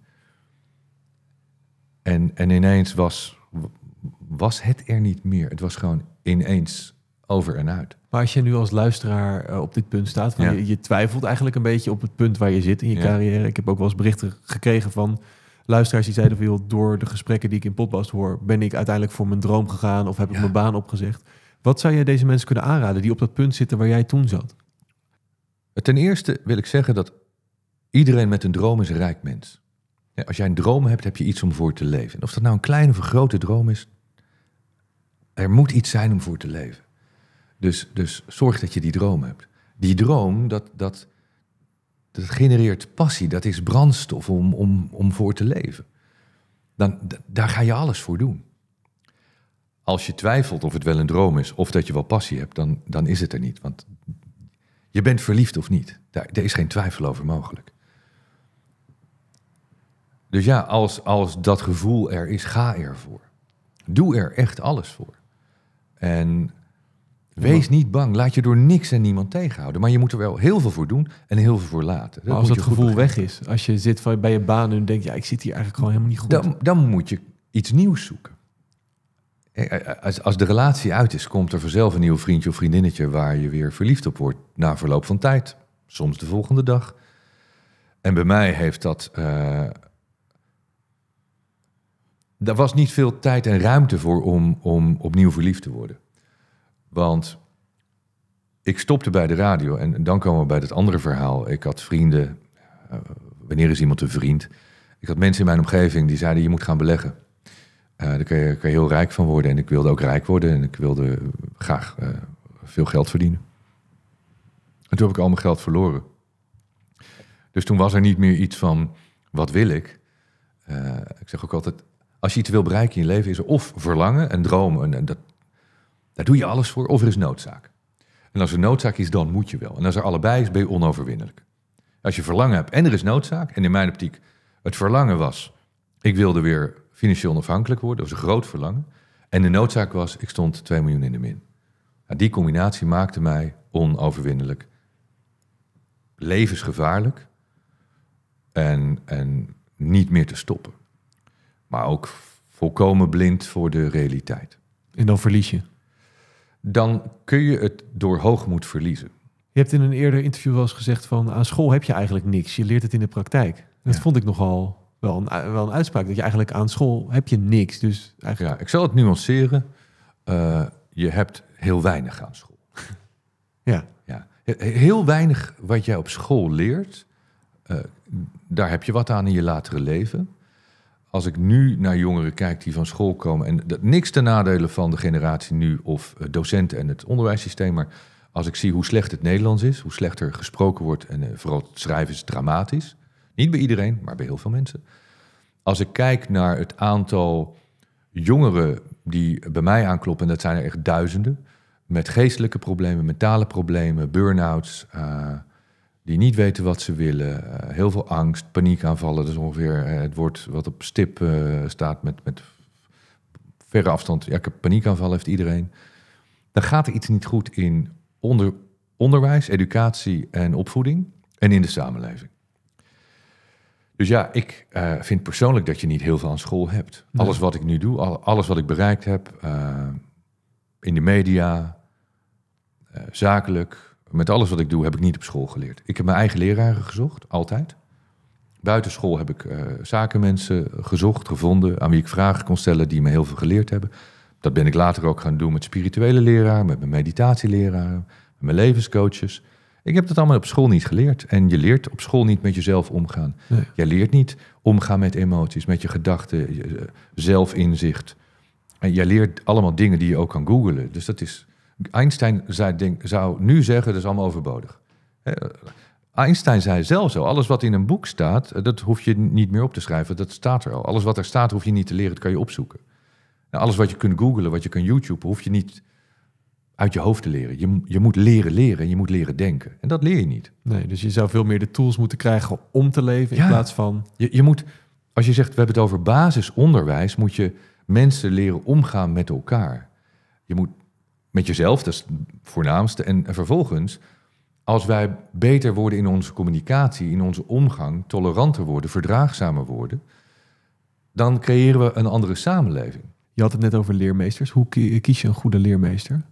En, en ineens was, was het er niet meer. Het was gewoon ineens over en uit. Maar als je nu als luisteraar eh, op dit punt staat, van je, je, twijfelt eigenlijk een beetje op het punt waar je zit in je carrière. Ik heb ook wel eens berichten gekregen van luisteraars die zeiden van, door de gesprekken die ik in podcast hoor, ben ik uiteindelijk voor mijn droom gegaan of heb ik mijn baan opgezegd. Wat zou je deze mensen kunnen aanraden die op dat punt zitten waar jij toen zat? Ten eerste wil ik zeggen dat iedereen met een droom is een rijk mens. Als jij een droom hebt, heb je iets om voor te leven. En of dat nou een kleine of een grote droom is, er moet iets zijn om voor te leven. Dus, dus zorg dat je die droom hebt. Die droom, dat, dat, dat genereert passie, dat is brandstof om, om, om voor te leven. Dan, daar ga je alles voor doen. Als je twijfelt of het wel een droom is of dat je wel passie hebt, dan, dan is het er niet. Want je bent verliefd of niet. Daar, is geen twijfel over mogelijk. Dus ja, als, als dat gevoel er is, ga ervoor. Doe er echt alles voor. En Wees niet bang. Laat je door niks en niemand tegenhouden. Maar je moet er wel heel veel voor doen en heel veel voor laten. als dat gevoel weg is, als je zit bij je baan en denkt, ja, ik zit hier eigenlijk gewoon helemaal niet goed. Dan, dan moet je iets nieuws zoeken. Als, als de relatie uit is, komt er vanzelf een nieuw vriendje of vriendinnetje waar je weer verliefd op wordt na verloop van tijd. Soms de volgende dag. En bij mij heeft dat. Eh, daar was niet veel tijd en ruimte voor om, om opnieuw verliefd te worden. Want ik stopte bij de radio en dan komen we bij dat andere verhaal. Ik had vrienden, eh, wanneer is iemand een vriend? Ik had mensen in mijn omgeving die zeiden je moet gaan beleggen. Eh, daar kun je, heel rijk van worden en ik wilde ook rijk worden en ik wilde eh, graag veel geld verdienen. En toen heb ik al mijn geld verloren. Dus toen was er niet meer iets van wat wil ik. ik zeg ook altijd, als je iets wil bereiken in je leven, is er of verlangen en dromen. En dat, daar doe je alles voor of er is noodzaak. En als er noodzaak is, dan moet je wel. En als er allebei is, ben je onoverwinnelijk. Als je verlangen hebt en er is noodzaak, en in mijn optiek het verlangen was, ik wilde weer financieel onafhankelijk worden, dat was een groot verlangen. En de noodzaak was, ik stond 2 miljoen in de min. Nou, die combinatie maakte mij onoverwinnelijk, levensgevaarlijk en, en niet meer te stoppen. Maar ook volkomen blind voor de realiteit. En dan verlies je? dan kun je het door hoogmoed verliezen. Je hebt in een eerder interview wel eens gezegd van aan school heb je eigenlijk niks, je leert het in de praktijk. Dat vond ik nogal wel een, wel een uitspraak, dat je eigenlijk aan school heb je niks. Dus eigenlijk... Ja, ik zal het nuanceren. Eh, je hebt heel weinig aan school. Ja. ja. Heel weinig wat jij op school leert, eh, daar heb je wat aan in je latere leven als ik nu naar jongeren kijk die van school komen, en dat, niks ten nadele van de generatie nu of eh, docenten en het onderwijssysteem, maar als ik zie hoe slecht het Nederlands is, hoe slechter gesproken wordt en eh, vooral het schrijven is dramatisch. Niet bij iedereen, maar bij heel veel mensen. Als ik kijk naar het aantal jongeren die bij mij aankloppen, en dat zijn er echt duizenden, met geestelijke problemen, mentale problemen, burn-outs. Eh, die niet weten wat ze willen. Eh, heel veel angst, paniekaanvallen. Dat is ongeveer eh, het woord wat op stip eh, staat met, met verre afstand. Ja, paniekaanvallen heeft iedereen. Dan gaat er iets niet goed in onder, onderwijs, educatie en opvoeding en in de samenleving. Dus ja, ik vind persoonlijk dat je niet heel veel aan school hebt. Alles wat ik nu doe, alles wat ik bereikt heb in de media, zakelijk, met alles wat ik doe, heb ik niet op school geleerd. Ik heb mijn eigen leraren gezocht, altijd. Buiten school heb ik eh, zakenmensen gezocht, gevonden, aan wie ik vragen kon stellen die me heel veel geleerd hebben. Dat ben ik later ook gaan doen met spirituele leraren, met mijn meditatieleraren, met mijn levenscoaches. Ik heb dat allemaal op school niet geleerd. En je leert op school niet met jezelf omgaan. Je leert niet omgaan met emoties, met je gedachten, eh, zelfinzicht. En jij leert allemaal dingen die je ook kan googlen. Dus dat is, Einstein denk, zou nu zeggen, dat is allemaal overbodig. Eh, Einstein zei zelf zo, alles wat in een boek staat, eh, dat hoef je niet meer op te schrijven, dat staat er al. Alles wat er staat hoef je niet te leren, dat kan je opzoeken. Nou, alles wat je kunt googlen, wat je kunt YouTube, hoef je niet uit je hoofd te leren. Je, je moet leren leren en je moet leren denken. En dat leer je niet. Nee, dus je zou veel meer de tools moeten krijgen om te leven in plaats van... Je, je moet, als je zegt, we hebben het over basisonderwijs, moet je mensen leren omgaan met elkaar. Je moet met jezelf, dat is het voornaamste. En, vervolgens, als wij beter worden in onze communicatie, in onze omgang, toleranter worden, verdraagzamer worden, dan creëren we een andere samenleving. Je had het net over leermeesters. Hoe kies je een goede leermeester?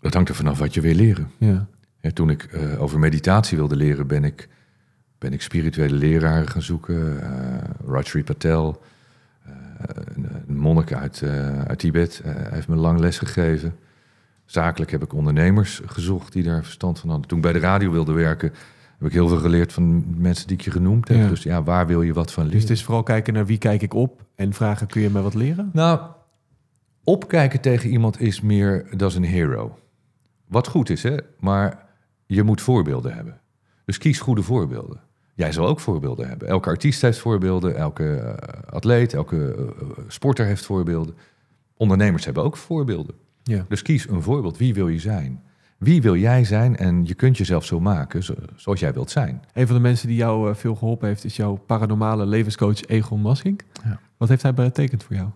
Dat hangt er vanaf wat je wil leren. Ja. toen ik eh, over meditatie wilde leren, ben ik, ben ik spirituele leraren gaan zoeken. Uh, Patel, monnik uit, eh, uit Tibet. Eh, heeft me lang les gegeven. Zakelijk heb ik ondernemers gezocht die daar verstand van hadden. Toen ik bij de radio wilde werken, heb ik heel veel geleerd van mensen die ik je genoemd heb. Dus ja, waar wil je wat van leren? Dus het is vooral kijken naar wie kijk ik op en vragen, kun je mij wat leren? Nou, opkijken tegen iemand is meer, dan een hero. Wat goed is, hè? Maar je moet voorbeelden hebben. Dus kies goede voorbeelden. Jij zal ook voorbeelden hebben. Elke artiest heeft voorbeelden, elke eh, atleet, elke eh, eh, sporter heeft voorbeelden. Ondernemers hebben ook voorbeelden. Ja. Dus kies een voorbeeld. Wie wil je zijn? Wie wil jij zijn? En je kunt jezelf zo maken zoals jij wilt zijn. Een van de mensen die jou veel geholpen heeft, is jouw paranormale levenscoach Egon Maskink. Ja. Wat heeft hij betekend voor jou?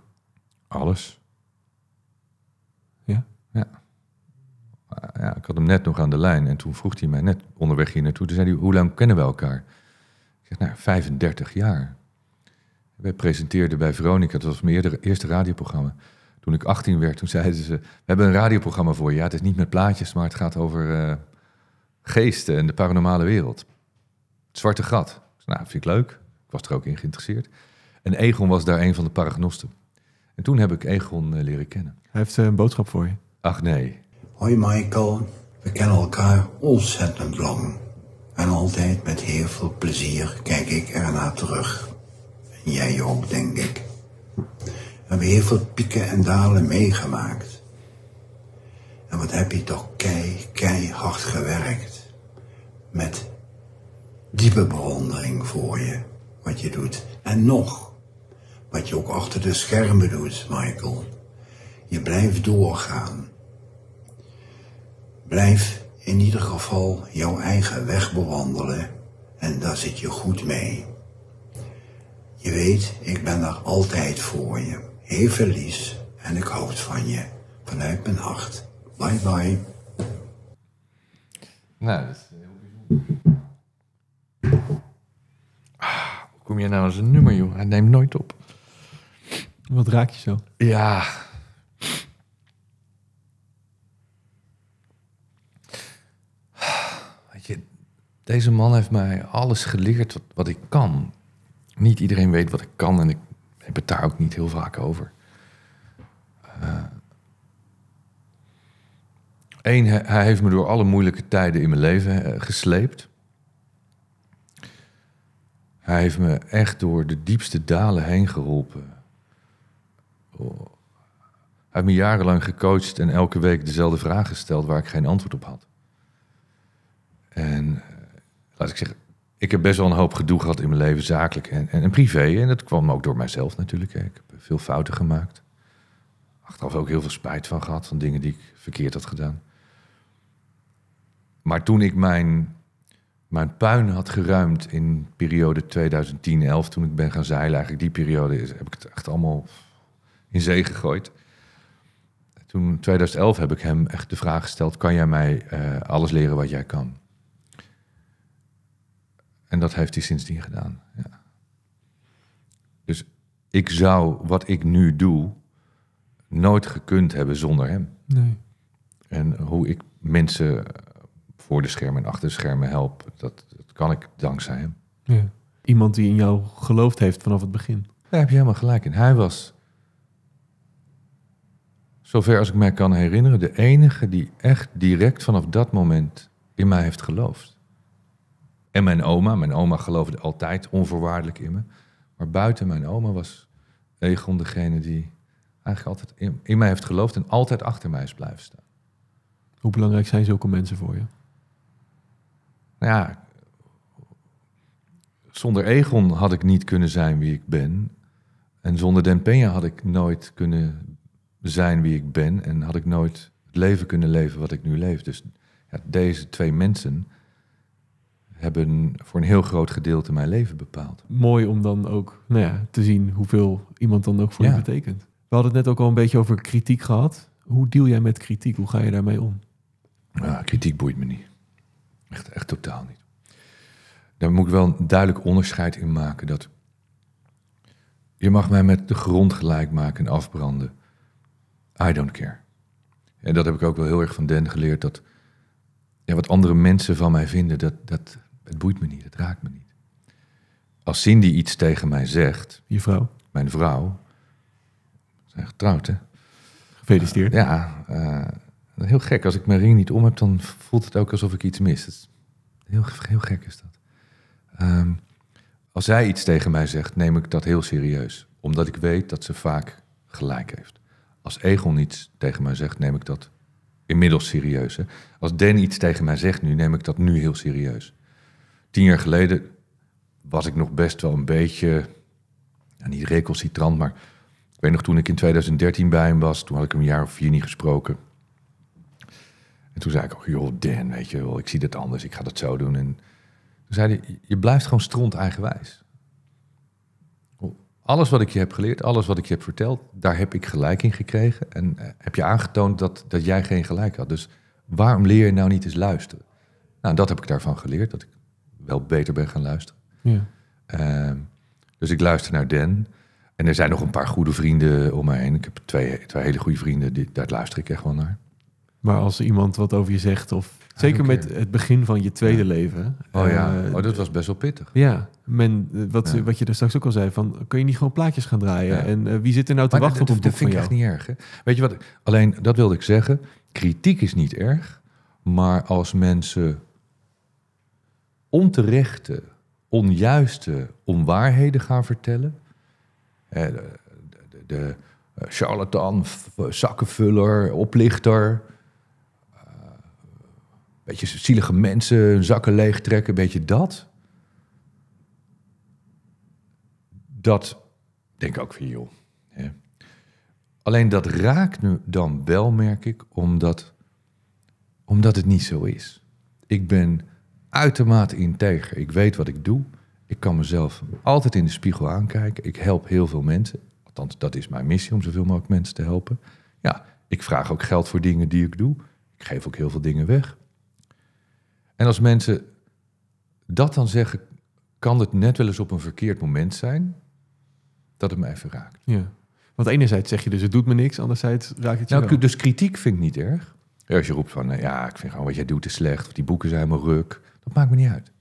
Alles. Ja? Ja. ja. Ik had hem net nog aan de lijn en toen vroeg hij mij net onderweg hier naartoe. Toen zei hij, hoe lang kennen we elkaar? zeg, nou, 35 jaar. Wij presenteerden bij Veronica, dat was mijn eerste radioprogramma. Toen ik 18 werd, toen zeiden ze: We hebben een radioprogramma voor je. het is niet met plaatjes, maar het gaat over uh, geesten en de paranormale wereld. Het zwarte gat. Nou, vind ik leuk. Ik was er ook in geïnteresseerd. En Egon was daar een van de paragnosten. En toen heb ik Egon eh, leren kennen. Hij heeft eh, een boodschap voor je. Ach nee. Hoi Michael, we kennen elkaar ontzettend lang. En altijd met heel veel plezier kijk ik ernaar terug. En jij ook, denk ik. We hebben heel veel pieken en dalen meegemaakt. En wat heb je toch kei, hard gewerkt. Met diepe bewondering voor je, wat je doet. En nog, wat je ook achter de schermen doet, Michael. Je blijft doorgaan. Blijf in ieder geval jouw eigen weg bewandelen en daar zit je goed mee. Je weet, ik ben daar altijd voor je. Heel veel en ik houd van je. Vanuit mijn hart. Bye bye. Nou, dat is heel bijzonder. Ah, hoe kom je nou eens een nummer, joh? Hij neemt nooit op. Wat raak je zo? Ja, Deze man heeft mij alles geleerd wat, ik kan. Niet iedereen weet wat ik kan en ik heb het daar ook niet heel vaak over. Eén, eh, hij heeft me door alle moeilijke tijden in mijn leven eh, gesleept. Hij heeft me echt door de diepste dalen heen geholpen. Oh. Hij heeft me jarenlang gecoacht en elke week dezelfde vraag gesteld waar ik geen antwoord op had. En laat ik zeggen, ik heb best wel een hoop gedoe gehad in mijn leven, zakelijk en, en, privé. En dat kwam ook door mijzelf natuurlijk. Ik heb veel fouten gemaakt. Achteraf ook heel veel spijt van gehad, van dingen die ik verkeerd had gedaan. Maar toen ik mijn, mijn puin had geruimd in periode 2010, 11, toen ik ben gaan zeilen, eigenlijk die periode heb ik het echt allemaal in zee gegooid. Toen in 2011 heb ik hem echt de vraag gesteld: kan jij mij eh, alles leren wat jij kan? En dat heeft hij sindsdien gedaan. Ja. Dus ik zou wat ik nu doe nooit gekund hebben zonder hem. Nee. En hoe ik mensen voor de schermen en achter de schermen help, dat, kan ik dankzij hem. Ja. Iemand die in jou geloofd heeft vanaf het begin. Daar heb je helemaal gelijk in. Hij was, zover als ik mij kan herinneren, de enige die echt direct vanaf dat moment in mij heeft geloofd. En mijn oma. Mijn oma geloofde altijd onvoorwaardelijk in me. Maar buiten mijn oma was Egon degene die eigenlijk altijd in, mij heeft geloofd en altijd achter mij is blijven staan. Hoe belangrijk zijn zulke mensen voor je? Nou ja, zonder Egon had ik niet kunnen zijn wie ik ben. En zonder Den Peña had ik nooit kunnen zijn wie ik ben. En had ik nooit het leven kunnen leven wat ik nu leef. Dus ja, deze twee mensen hebben voor een heel groot gedeelte mijn leven bepaald. Mooi om dan ook nou ja, te zien hoeveel iemand dan ook voor je betekent. We hadden het net ook al een beetje over kritiek gehad. Hoe deal jij met kritiek? Hoe ga je daarmee om? kritiek boeit me niet. Echt, echt totaal niet. Daar moet ik wel een duidelijk onderscheid in maken. Dat je mag mij met de grond gelijk maken en afbranden. I don't care. En dat heb ik ook wel heel erg van Den geleerd. Dat ja, wat andere mensen van mij vinden, dat, dat het boeit me niet, het raakt me niet. Als Cindy iets tegen mij zegt. Je vrouw? Mijn vrouw. We zijn getrouwd, hè? Gefeliciteerd. ja, eh, heel gek. Als ik mijn ring niet om heb, dan voelt het ook alsof ik iets mis. heel, heel gek is dat. Ehm, als zij iets tegen mij zegt, neem ik dat heel serieus. Omdat ik weet dat ze vaak gelijk heeft. Als Egon iets tegen mij zegt, neem ik dat inmiddels serieus. Hè? Als Den iets tegen mij zegt nu, neem ik dat nu heel serieus tien jaar geleden was ik nog best wel een beetje, nou, niet recalcitrant, maar ik weet nog toen ik in 2013 bij hem was, toen had ik hem een jaar of vier niet gesproken. En toen zei ik ook, oh joh Dan, weet je wel, ik zie dat anders, ik ga dat zo doen. En toen zei hij, je blijft gewoon stront eigenwijs. Oh, alles wat ik je heb geleerd, alles wat ik je heb verteld, daar heb ik gelijk in gekregen. En eh, heb je aangetoond dat, dat jij geen gelijk had. Dus waarom leer je nou niet eens luisteren? Nou, dat heb ik daarvan geleerd. Dat wel beter ben gaan luisteren. Ja. Ehm, dus ik luister naar Den. En er zijn nog een paar goede vrienden om me heen. Ik heb twee, twee hele goede vrienden, die, daar luister ik echt wel naar. Maar als iemand wat over je zegt, of zeker ah, met het begin van je tweede leven. Oh ja, eh, oh, dat was best wel pittig. Ja, men, eh, wat, wat je daar straks ook al zei, van kun je niet gewoon plaatjes gaan draaien? En eh, wie zit er nou te wachten op een boek Dat vind ik echt niet erg. Hè? Weet je wat, alleen dat wilde ik zeggen. Kritiek is niet erg, maar als mensen onterechte, onjuiste onwaarheden gaan vertellen. Eh, de, de, de eh, charlatan, zakkenvuller, oplichter. Eh, beetje zielige mensen zakken leegtrekken, een beetje dat. Dat denk ik ook van joh. Alleen dat raakt nu dan wel, merk ik, omdat, omdat het niet zo is. Ik ben uitermate integer. Ik weet wat ik doe. Ik kan mezelf altijd in de spiegel aankijken. Ik help heel veel mensen. Althans, dat is mijn missie om zoveel mogelijk mensen te helpen. Ja, ik vraag ook geld voor dingen die ik doe. Ik geef ook heel veel dingen weg. En als mensen dat dan zeggen, kan het net wel eens op een verkeerd moment zijn dat het mij even raakt. Ja. Want enerzijds zeg je dus het doet me niks, anderzijds raakt het je nou, wel. Dus kritiek vind ik niet erg. Als je roept van, eh, ja, ik vind gewoon wat jij doet is slecht, of die boeken zijn me ruk, dat maakt me niet uit.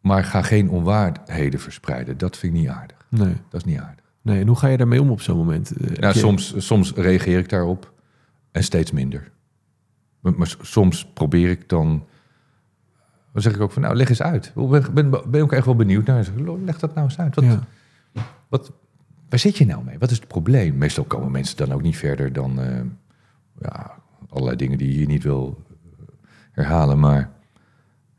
Maar ga geen onwaarheden verspreiden. Dat vind ik niet aardig. Nee. Dat is niet aardig. Nee, en hoe ga je daarmee om op zo'n moment? Eh, nou, soms, soms reageer ik daarop en steeds minder. Maar, soms probeer ik dan... Dan zeg ik ook van, nou, leg eens uit. Hoe ben, ben, ben ook echt wel benieuwd naar. Leg dat nou eens uit. Wat, wat, waar zit je nou mee? Wat is het probleem? Meestal komen mensen dan ook niet verder dan eh, ja, allerlei dingen die je niet wil herhalen. Maar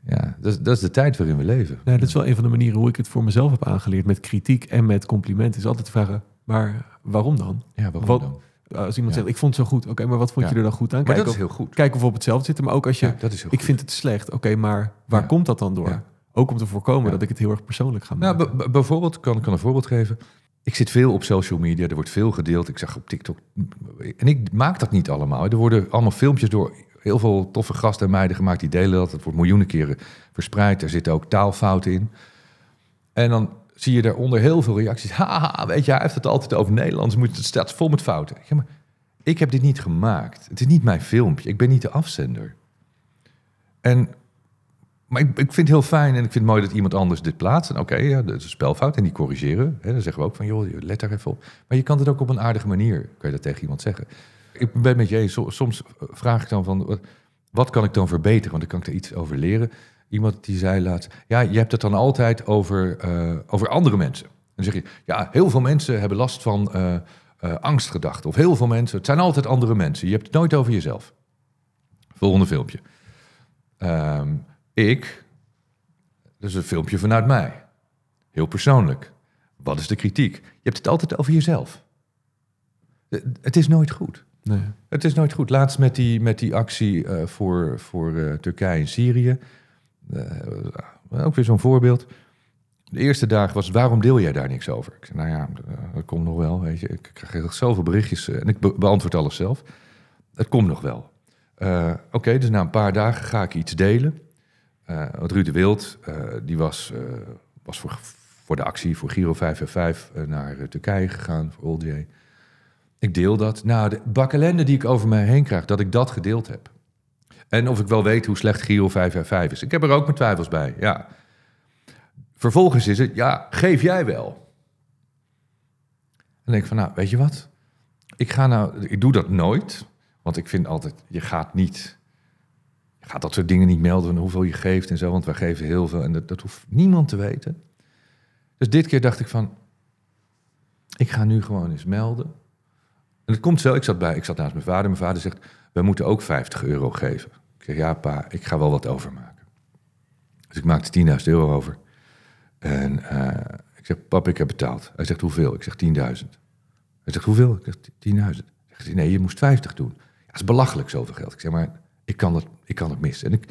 ja, dat, dat is de tijd waarin we leven. Nou, dat is wel een van de manieren hoe ik het voor mezelf heb aangeleerd. Met kritiek en met complimenten. Is altijd vragen, maar waarom dan? Ja, waarom dan? Eh, als iemand zegt, ik vond het zo goed. Oké, maar wat vond je er dan goed aan? Kijk maar dat is heel goed. of we op hetzelfde zitten. Maar ook als je, ik vind het slecht. Oké, maar waar komt dat dan door? Ook om te voorkomen dat ik het heel erg persoonlijk ga nou, maken. Nou, bijvoorbeeld, kan ik een voorbeeld geven. Ik zit veel op social media, er wordt veel gedeeld. Ik zag op TikTok. En ik maak dat niet allemaal. Er worden allemaal filmpjes door heel veel toffe gasten en meiden gemaakt. Die delen dat. Het wordt miljoenen keren verspreid. Er zitten ook taalfouten in. En dan zie je daaronder heel veel reacties. Haha, weet je, hij heeft het altijd over Nederlands. Moet, het staat vol met fouten. ik heb dit niet gemaakt. Het is niet mijn filmpje. Ik ben niet de afzender. En, maar ik, ik vind het heel fijn en ik vind het mooi dat iemand anders dit plaatst. En oké, ja, dat is een spelfout en die corrigeren. Hè, dan zeggen we ook van, joh, let daar even op. Maar je kan het ook op een aardige manier, kun je dat tegen iemand zeggen ik ben met je eens. Soms vraag ik dan van, wat kan ik dan verbeteren? Want dan kan ik er iets over leren. Iemand die zei laatst, ja, je hebt het dan altijd over, eh, over andere mensen. En dan zeg je, ja, heel veel mensen hebben last van uh, angstgedachten. Of heel veel mensen, het zijn altijd andere mensen. Je hebt het nooit over jezelf. Volgende filmpje. Ehm, ik, dat is een filmpje vanuit mij. Heel persoonlijk. Wat is de kritiek? Je hebt het altijd over jezelf. Het is nooit goed. Nee. Het is nooit goed. Laatst met die, met die actie eh, voor, voor eh, Turkije en Syrië. Eh, ook weer zo'n voorbeeld. De eerste dag was, waarom deel jij daar niks over? Ik zei, nou ja, dat komt nog wel. Weet je. Ik krijg zoveel berichtjes en ik beantwoord alles zelf. Het komt nog wel. Oké, dus na een paar dagen ga ik iets delen. Ruud de Wild, die was, was voor, voor de actie voor Giro 5 en 5 naar Turkije gegaan, voor Oldje. Ik deel dat. Nou, de bak ellende die ik over mij heen krijg, dat ik dat gedeeld heb. En of ik wel weet hoe slecht Giro 5 is. Ik heb er ook mijn twijfels bij, ja. Vervolgens is het, ja, geef jij wel. En denk ik van, nou, weet je wat? Ik ga nou, ik doe dat nooit. Want ik vind altijd, je gaat niet, je gaat dat soort dingen niet melden van hoeveel je geeft en zo. Want wij geven heel veel en dat, dat hoeft niemand te weten. Dus dit keer dacht ik van, ik ga nu gewoon eens melden en het komt zo, ik zat, bij, ik zat naast mijn vader. Mijn vader zegt, we moeten ook 50 euro geven. Ik zeg, ja pa, ik ga wel wat overmaken. Dus ik maakte 10.000 euro over. En eh, ik zeg, pap, ik heb betaald. Hij zegt, hoeveel? Ik zeg, 10.000. Hij zegt, hoeveel? Ik zeg, 10.000. Zegt nee, je moest 50 doen. Ja, dat is belachelijk zoveel geld. Ik zeg, maar ik kan het, ik kan het missen. En ik,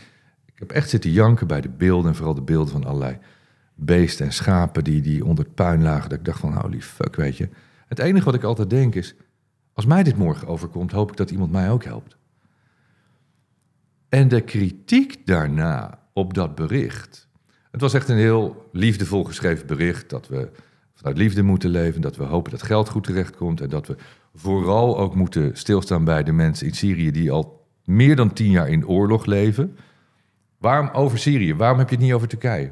ik heb echt zitten janken bij de beelden. En vooral de beelden van allerlei beesten en schapen die, die onder het puin lagen. Dat ik dacht van, lief, fuck, weet je. Het enige wat ik altijd denk is, als mij dit morgen overkomt, hoop ik dat iemand mij ook helpt. En de kritiek daarna op dat bericht. Het was echt een heel liefdevol geschreven bericht dat we vanuit liefde moeten leven, dat we hopen dat geld goed terechtkomt en dat we vooral ook moeten stilstaan bij de mensen in Syrië die al meer dan tien jaar in oorlog leven. Waarom over Syrië? Waarom heb je het niet over Turkije?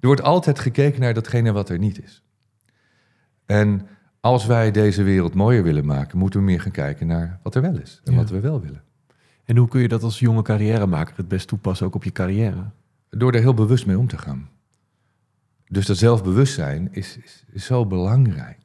Er wordt altijd gekeken naar datgene wat er niet is. En als wij deze wereld mooier willen maken, moeten we meer gaan kijken naar wat er wel is en wat we wel willen. En hoe kun je dat als jonge carrièremaker het best toepassen ook op je carrière? Door er heel bewust mee om te gaan. Dus dat zelfbewustzijn is, is, zo belangrijk.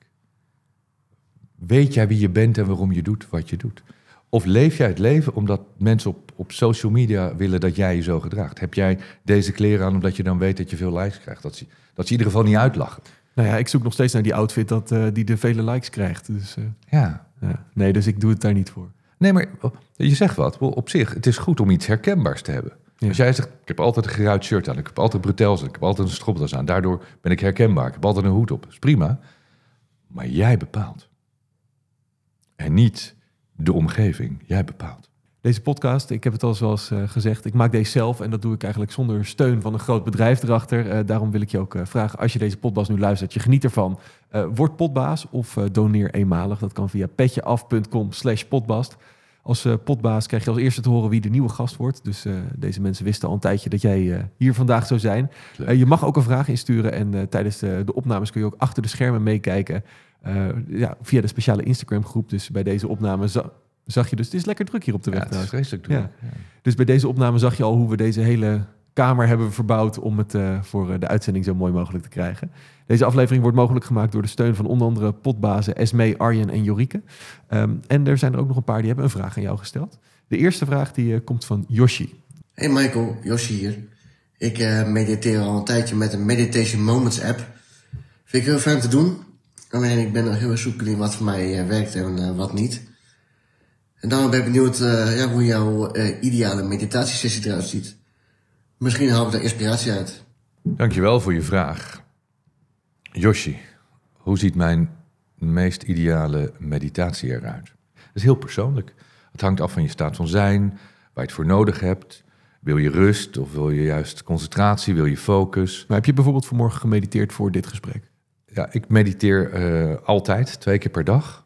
Weet jij wie je bent en waarom je doet wat je doet? Of leef jij het leven omdat mensen op, op social media willen dat jij je zo gedraagt? Heb jij deze kleren aan omdat je dan weet dat je veel likes krijgt? Dat ze, dat ze in ieder geval niet uitlachen. Nou ja, ik zoek nog steeds naar die outfit dat, eh, die de vele likes krijgt. Dus, eh, ja. ja. Nee, dus ik doe het daar niet voor. Nee, maar oh, je zegt wat. Op zich, het is goed om iets herkenbaars te hebben. Als jij zegt, ik heb altijd een geruit shirt aan, ik heb altijd bretels, ik heb altijd een stropdas aan. Daardoor ben ik herkenbaar, ik heb altijd een hoed op. Dat is prima. Maar jij bepaalt. En niet de omgeving. Jij bepaalt. Deze podcast, ik heb het al zoals eh, gezegd, ik maak deze zelf en dat doe ik eigenlijk zonder steun van een groot bedrijf erachter. Eh, daarom wil ik je ook eh, vragen, als je deze potbaas nu luistert, je geniet ervan. word potbaas of doneer eenmalig. Dat kan via petjeaf.com slash podbast. Als potbaas krijg je als eerste te horen wie de nieuwe gast wordt. Dus deze mensen wisten al een tijdje dat jij hier vandaag zou zijn. je mag ook een vraag insturen en tijdens de, de, opnames kun je ook achter de schermen meekijken. ja, via de speciale Instagram groep. Dus bij deze opname zag je dus, het is lekker druk hier op de weg. Ja, het is druk. Dus bij deze opname zag je al hoe we deze hele kamer hebben verbouwd om het eh, voor eh, de uitzending zo mooi mogelijk te krijgen. Deze aflevering wordt mogelijk gemaakt door de steun van onder andere potbazen Esme, Arjen en Jorike. Ehm, en er zijn er ook nog een paar die hebben een vraag aan jou gesteld. De eerste vraag die eh, komt van Yoshi. Hey Michael, Yoshi hier. Ik uh, mediteer al een tijdje met een Meditation Moments app. Vind ik heel fijn te doen. Alleen ik ben nog heel erg in wat voor mij werkt en wat niet. En daarom ben ik benieuwd eh, ja, hoe jouw uh, ideale meditatiesessie eruit ziet. Misschien haal we daar inspiratie uit. Dankjewel voor je vraag. Yoshi, hoe ziet mijn meest ideale meditatie eruit? Dat is heel persoonlijk. Het hangt af van je staat van zijn, waar je het voor nodig hebt. Wil je rust of wil je juist concentratie, wil je focus? Maar heb je bijvoorbeeld vanmorgen gemediteerd voor dit gesprek? Ja, ik mediteer eh, altijd, twee keer per dag.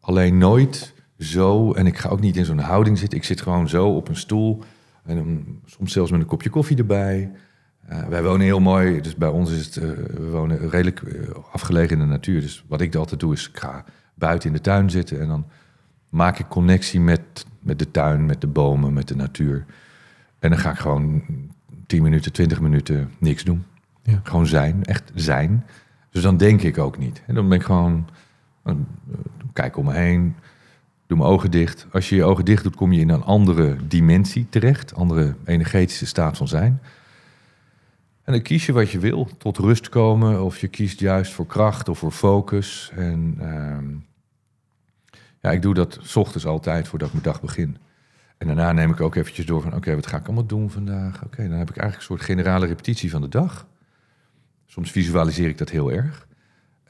Alleen nooit zo. En ik ga ook niet in zo'n houding zitten. Ik zit gewoon zo op een stoel. En soms zelfs met een kopje koffie erbij. Eh, wij wonen heel mooi, dus bij ons is het, eh, we wonen redelijk eh, afgelegen in de natuur. Dus wat ik altijd doe is, ik ga buiten in de tuin zitten en dan maak ik connectie met, met de tuin, met de bomen, met de natuur. En dan ga ik gewoon 10 minuten, 20 minuten niks doen. Ja. Gewoon zijn, echt zijn. Dus dan denk ik ook niet. En dan ben ik gewoon, kijk om me heen, doe mijn ogen dicht. Als je je ogen dicht doet, kom je in een andere dimensie terecht, andere energetische staat van zijn. En dan kies je wat je wil, tot rust komen, of je kiest juist voor kracht of voor focus. En ehm, ja, ik doe dat s ochtends altijd voordat ik mijn dag begin. En daarna neem ik ook eventjes door van, oké, wat ga ik allemaal doen vandaag? Oké, dan heb ik eigenlijk een soort generale repetitie van de dag. Soms visualiseer ik dat heel erg.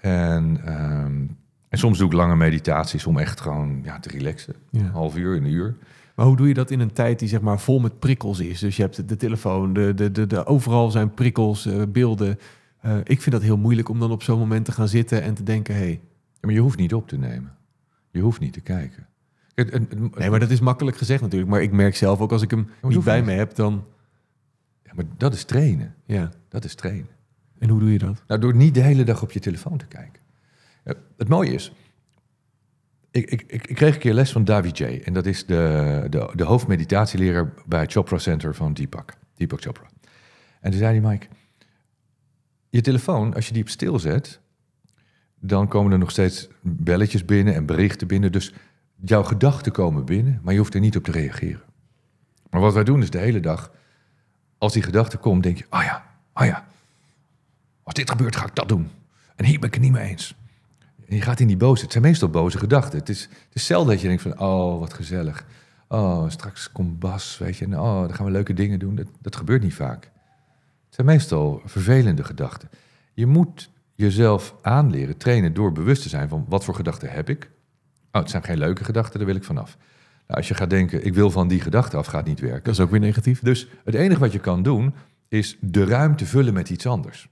En ehm, en soms doe ik lange meditaties om echt gewoon ja, te relaxen. Een half uur, een uur. Maar hoe doe je dat in een tijd die zeg maar vol met prikkels is? Dus je hebt de telefoon, de, de, de, de overal zijn prikkels, eh, beelden. Eh, ik vind dat heel moeilijk om dan op zo'n moment te gaan zitten en te denken: hé. Hey. maar je hoeft niet op te nemen. Je hoeft niet te kijken. Het, nee, maar dat is makkelijk gezegd natuurlijk. Maar ik merk zelf ook als ik hem niet bij me heb, dan. Ja, maar dat is trainen. Ja. Dat is trainen. En hoe doe je dat? Nou, door niet de hele dag op je telefoon te kijken. Eh, het mooie is, ik, ik, ik, kreeg een keer les van David J. En dat is de, de, de hoofdmeditatieleraar bij het Chopra Center van Deepak. Deepak Chopra. En toen zei hij, Mike, je telefoon, als je die op stil zet, dan komen er nog steeds belletjes binnen en berichten binnen. Dus jouw gedachten komen binnen, maar je hoeft er niet op te reageren. Maar wat wij doen is de hele dag, als die gedachte komt, denk je, ah oh ja, ah oh ja. Als dit gebeurt, ga ik dat doen. En hier ben ik het niet mee eens je gaat in die boze. Het zijn meestal boze gedachten. Het is, het is zelden dat je denkt van, oh, wat gezellig. Oh, straks komt Bas, weet je. oh, dan gaan we leuke dingen doen. Dat, dat gebeurt niet vaak. Het zijn meestal vervelende gedachten. Je moet jezelf aanleren, trainen door bewust te zijn van wat voor gedachten heb ik. Oh, het zijn geen leuke gedachten, daar wil ik vanaf. Nou, als je gaat denken, ik wil van die gedachte af, gaat niet werken. Dat is ook weer negatief. Dus het enige wat je kan doen, is de ruimte vullen met iets anders.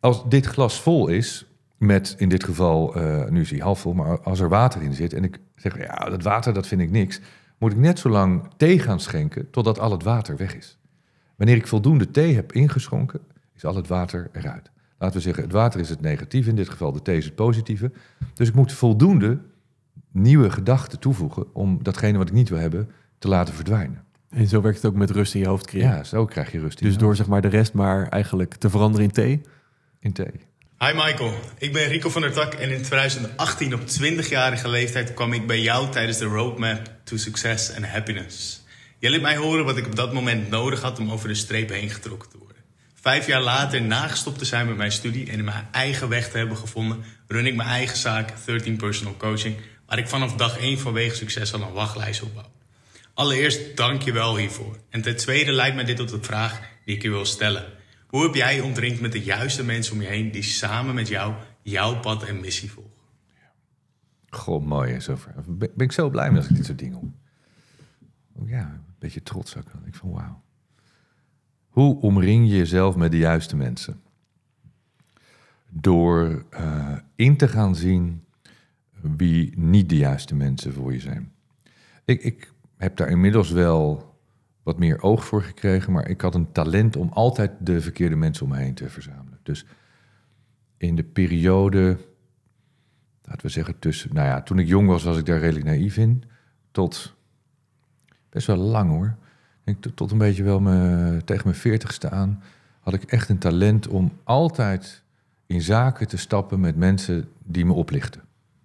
Als dit glas vol is, met in dit geval, eh, nu is hij half vol, maar als er water in zit en ik zeg, ja, dat water dat vind ik niks, moet ik net zo lang thee gaan schenken totdat al het water weg is. Wanneer ik voldoende thee heb ingeschonken, is al het water eruit. Laten we zeggen, het water is het negatieve, in dit geval de thee is het positieve. Dus ik moet voldoende nieuwe gedachten toevoegen om datgene wat ik niet wil hebben te laten verdwijnen. En zo werkt het ook met rust in je hoofd creëren. Ja, zo krijg je rust in Dus door zeg maar de rest maar eigenlijk te veranderen in thee? In thee. Hi Michael, ik ben Rico van der Tak en in 2018 op 20-jarige leeftijd kwam ik bij jou tijdens de Roadmap to Success and Happiness. Jij liet mij horen wat ik op dat moment nodig had om over de streep heen getrokken te worden. Vijf jaar later, nagestopt te zijn met mijn studie en mijn eigen weg te hebben gevonden, run ik mijn eigen zaak 13 Personal Coaching, waar ik vanaf dag 1 vanwege succes al een wachtlijst opbouw. Allereerst dank je wel hiervoor. En ten tweede leidt mij dit tot de vraag die ik je wil stellen. Hoe heb jij omringd met de juiste mensen om je heen die samen met jou jouw pad en missie volgen? God, mooi. Ben, ik zo blij met als ik dit soort dingen oh ja, een beetje trots ook. Ik van wauw. Hoe omring je jezelf met de juiste mensen? Door eh, in te gaan zien wie niet de juiste mensen voor je zijn. Ik, ik heb daar inmiddels wel wat meer oog voor gekregen, maar ik had een talent om altijd de verkeerde mensen om me heen te verzamelen. Dus in de periode, laten we zeggen tussen, nou ja, toen ik jong was, was ik daar redelijk naïef in, tot best wel lang hoor. Ik, tot een beetje wel tegen mijn veertigste aan had ik echt een talent om altijd in zaken te stappen met mensen die me oplichten.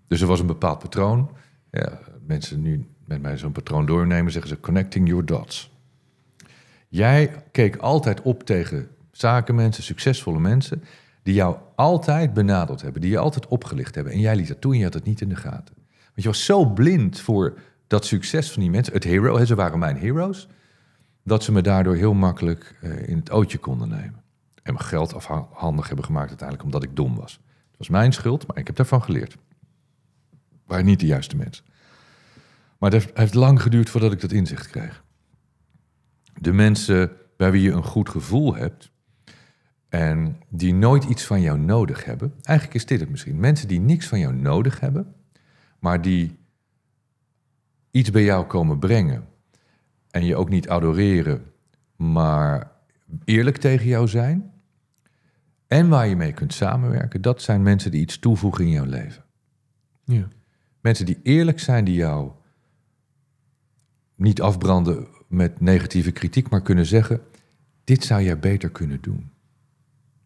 Dus er was een bepaald patroon. Ja, mensen nu met mij zo'n patroon doornemen, zeggen ze connecting your dots. Jij keek altijd op tegen zakenmensen, succesvolle mensen, die jou altijd benaderd hebben, die je altijd opgelicht hebben. En jij liet dat toe en je had het niet in de gaten. Want je was zo blind voor dat succes van die mensen, het hero, ze waren mijn heroes, dat ze me daardoor heel makkelijk eh, in het ootje konden nemen. En mijn geld afhandig hebben gemaakt uiteindelijk omdat ik dom was. Het was mijn schuld, maar ik heb daarvan geleerd. Waar niet de juiste mensen. Maar het heeft lang geduurd voordat ik dat inzicht kreeg. De mensen bij wie je een goed gevoel hebt en die nooit iets van jou nodig hebben. Eigenlijk is dit het misschien. Mensen die niks van jou nodig hebben, maar die iets bij jou komen brengen. En je ook niet adoreren, maar eerlijk tegen jou zijn. En waar je mee kunt samenwerken, dat zijn mensen die iets toevoegen in jouw leven. Ja. Mensen die eerlijk zijn, die jou niet afbranden met negatieve kritiek, maar kunnen zeggen: Dit zou jij beter kunnen doen.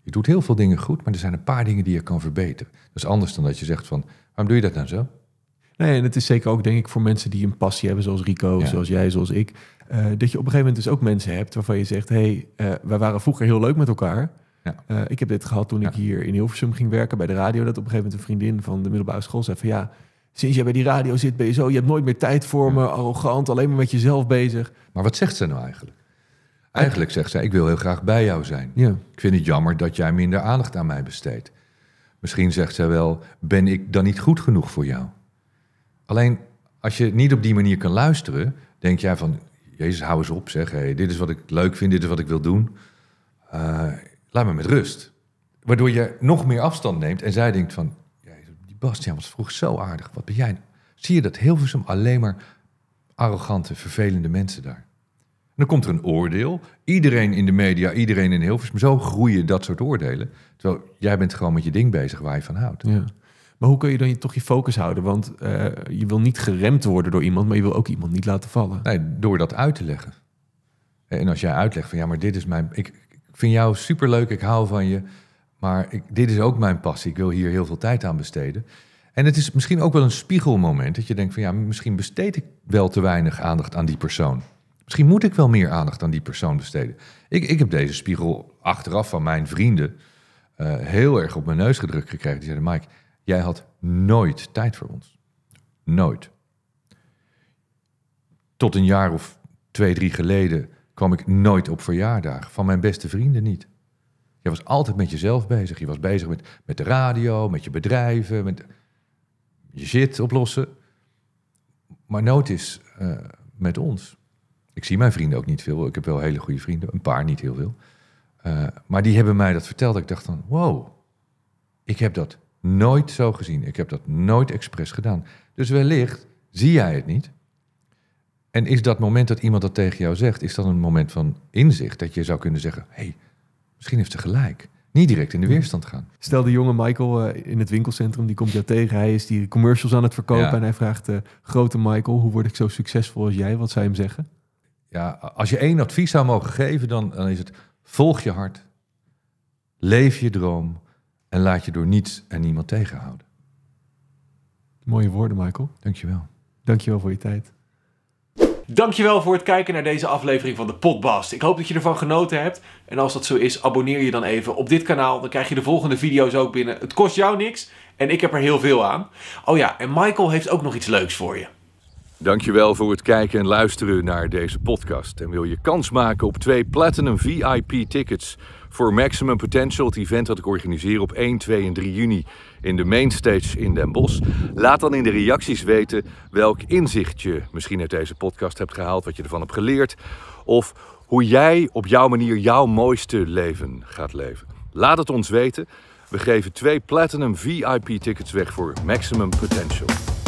Je doet heel veel dingen goed, maar er zijn een paar dingen die je kan verbeteren. Dat is anders dan dat je zegt: van, Waarom doe je dat nou zo? Nee, en het is zeker ook, denk ik, voor mensen die een passie hebben, zoals Rico, zoals jij, zoals ik. Eh, dat je op een gegeven moment dus ook mensen hebt waarvan je zegt: hey, uh, wij waren vroeger heel leuk met elkaar. Ja. Eh, ik heb dit gehad toen ik hier in Hilversum ging werken bij de radio. Dat op een gegeven moment een vriendin van de middelbare school zei: van ja, sinds jij bij die radio zit, ben je zo. Je hebt nooit meer tijd voor me, arrogant, alleen maar met jezelf bezig. Maar wat zegt ze nou eigenlijk? Eigenlijk zegt zij: ze, Ik wil heel graag bij jou zijn. Ja. Ik vind het jammer dat jij minder aandacht aan mij besteedt. Misschien zegt zij wel: Ben ik dan niet goed genoeg voor jou? Alleen als je niet op die manier kan luisteren, denk jij van: Jezus, hou eens op, zeg. Hey, dit is wat ik leuk vind, dit is wat ik wil doen. Eh, laat me met rust. Waardoor je nog meer afstand neemt en zij denkt van: Bastiaan was vroeg zo aardig. Wat ben jij nou? Zie je dat Hilversum alleen maar arrogante, vervelende mensen daar. En dan komt er een oordeel. Iedereen in de media, iedereen in Hilversum. Zo groeien dat soort oordelen. Terwijl jij bent gewoon met je ding bezig waar je van houdt. Ja. Maar hoe kun je dan toch je focus houden? Want eh, je wil niet geremd worden door iemand, maar je wil ook iemand niet laten vallen. Nee, door dat uit te leggen. En als jij uitlegt van ja, maar dit is mijn. Ik, ik vind jou superleuk, ik hou van je. Maar ik, dit is ook mijn passie. Ik wil hier heel veel tijd aan besteden. En het is misschien ook wel een spiegelmoment. Dat je denkt van ja, misschien besteed ik wel te weinig aandacht aan die persoon. Misschien moet ik wel meer aandacht aan die persoon besteden. Ik, ik heb deze spiegel achteraf van mijn vrienden eh, heel erg op mijn neus gedrukt gekregen. Die zeiden: Mike, jij had nooit tijd voor ons. Nooit. Tot een jaar of twee, drie geleden kwam ik nooit op verjaardag. Van mijn beste vrienden niet. Je was altijd met jezelf bezig. Je was bezig met, met de radio, met je bedrijven, met je shit oplossen. Maar nood is eh, met ons. Ik zie mijn vrienden ook niet veel. Ik heb wel hele goede vrienden, een paar niet heel veel. Eh, maar die hebben mij dat verteld. Ik dacht dan: wow, ik heb dat nooit zo gezien. Ik heb dat nooit expres gedaan. Dus wellicht zie jij het niet. En is dat moment dat iemand dat tegen jou zegt, is dat een moment van inzicht? Dat je zou kunnen zeggen, hey, Misschien heeft ze gelijk. Niet direct in de weerstand gaan. Stel de jonge Michael eh, in het winkelcentrum, die komt jou tegen. Hij is die commercials aan het verkopen en hij vraagt... Uh, grote Michael, hoe word ik zo succesvol als jij? Wat zou je hem zeggen? Ja, als je één advies zou mogen geven, dan, dan is het... Volg je hart, leef je droom en laat je door niets en niemand tegenhouden. Mooie woorden, Michael. Dankjewel. Dankjewel voor je tijd. Dankjewel voor het kijken naar deze aflevering van de Podbast. Ik hoop dat je ervan genoten hebt. En als dat zo is, abonneer je dan even op dit kanaal. Dan krijg je de volgende video's ook binnen. Het kost jou niks en ik heb er heel veel aan. Oh ja, en Michael heeft ook nog iets leuks voor je. Dankjewel voor het kijken en luisteren naar deze podcast. En wil je kans maken op twee Platinum VIP tickets voor Maximum Potential, het event dat ik organiseer op 1, 2 en 3 juni in de Mainstage in Den Bosch. Laat dan in de reacties weten welk inzicht je misschien uit deze podcast hebt gehaald, wat je ervan hebt geleerd of hoe jij op jouw manier jouw mooiste leven gaat leven. Laat het ons weten. We geven twee Platinum VIP tickets weg voor Maximum Potential.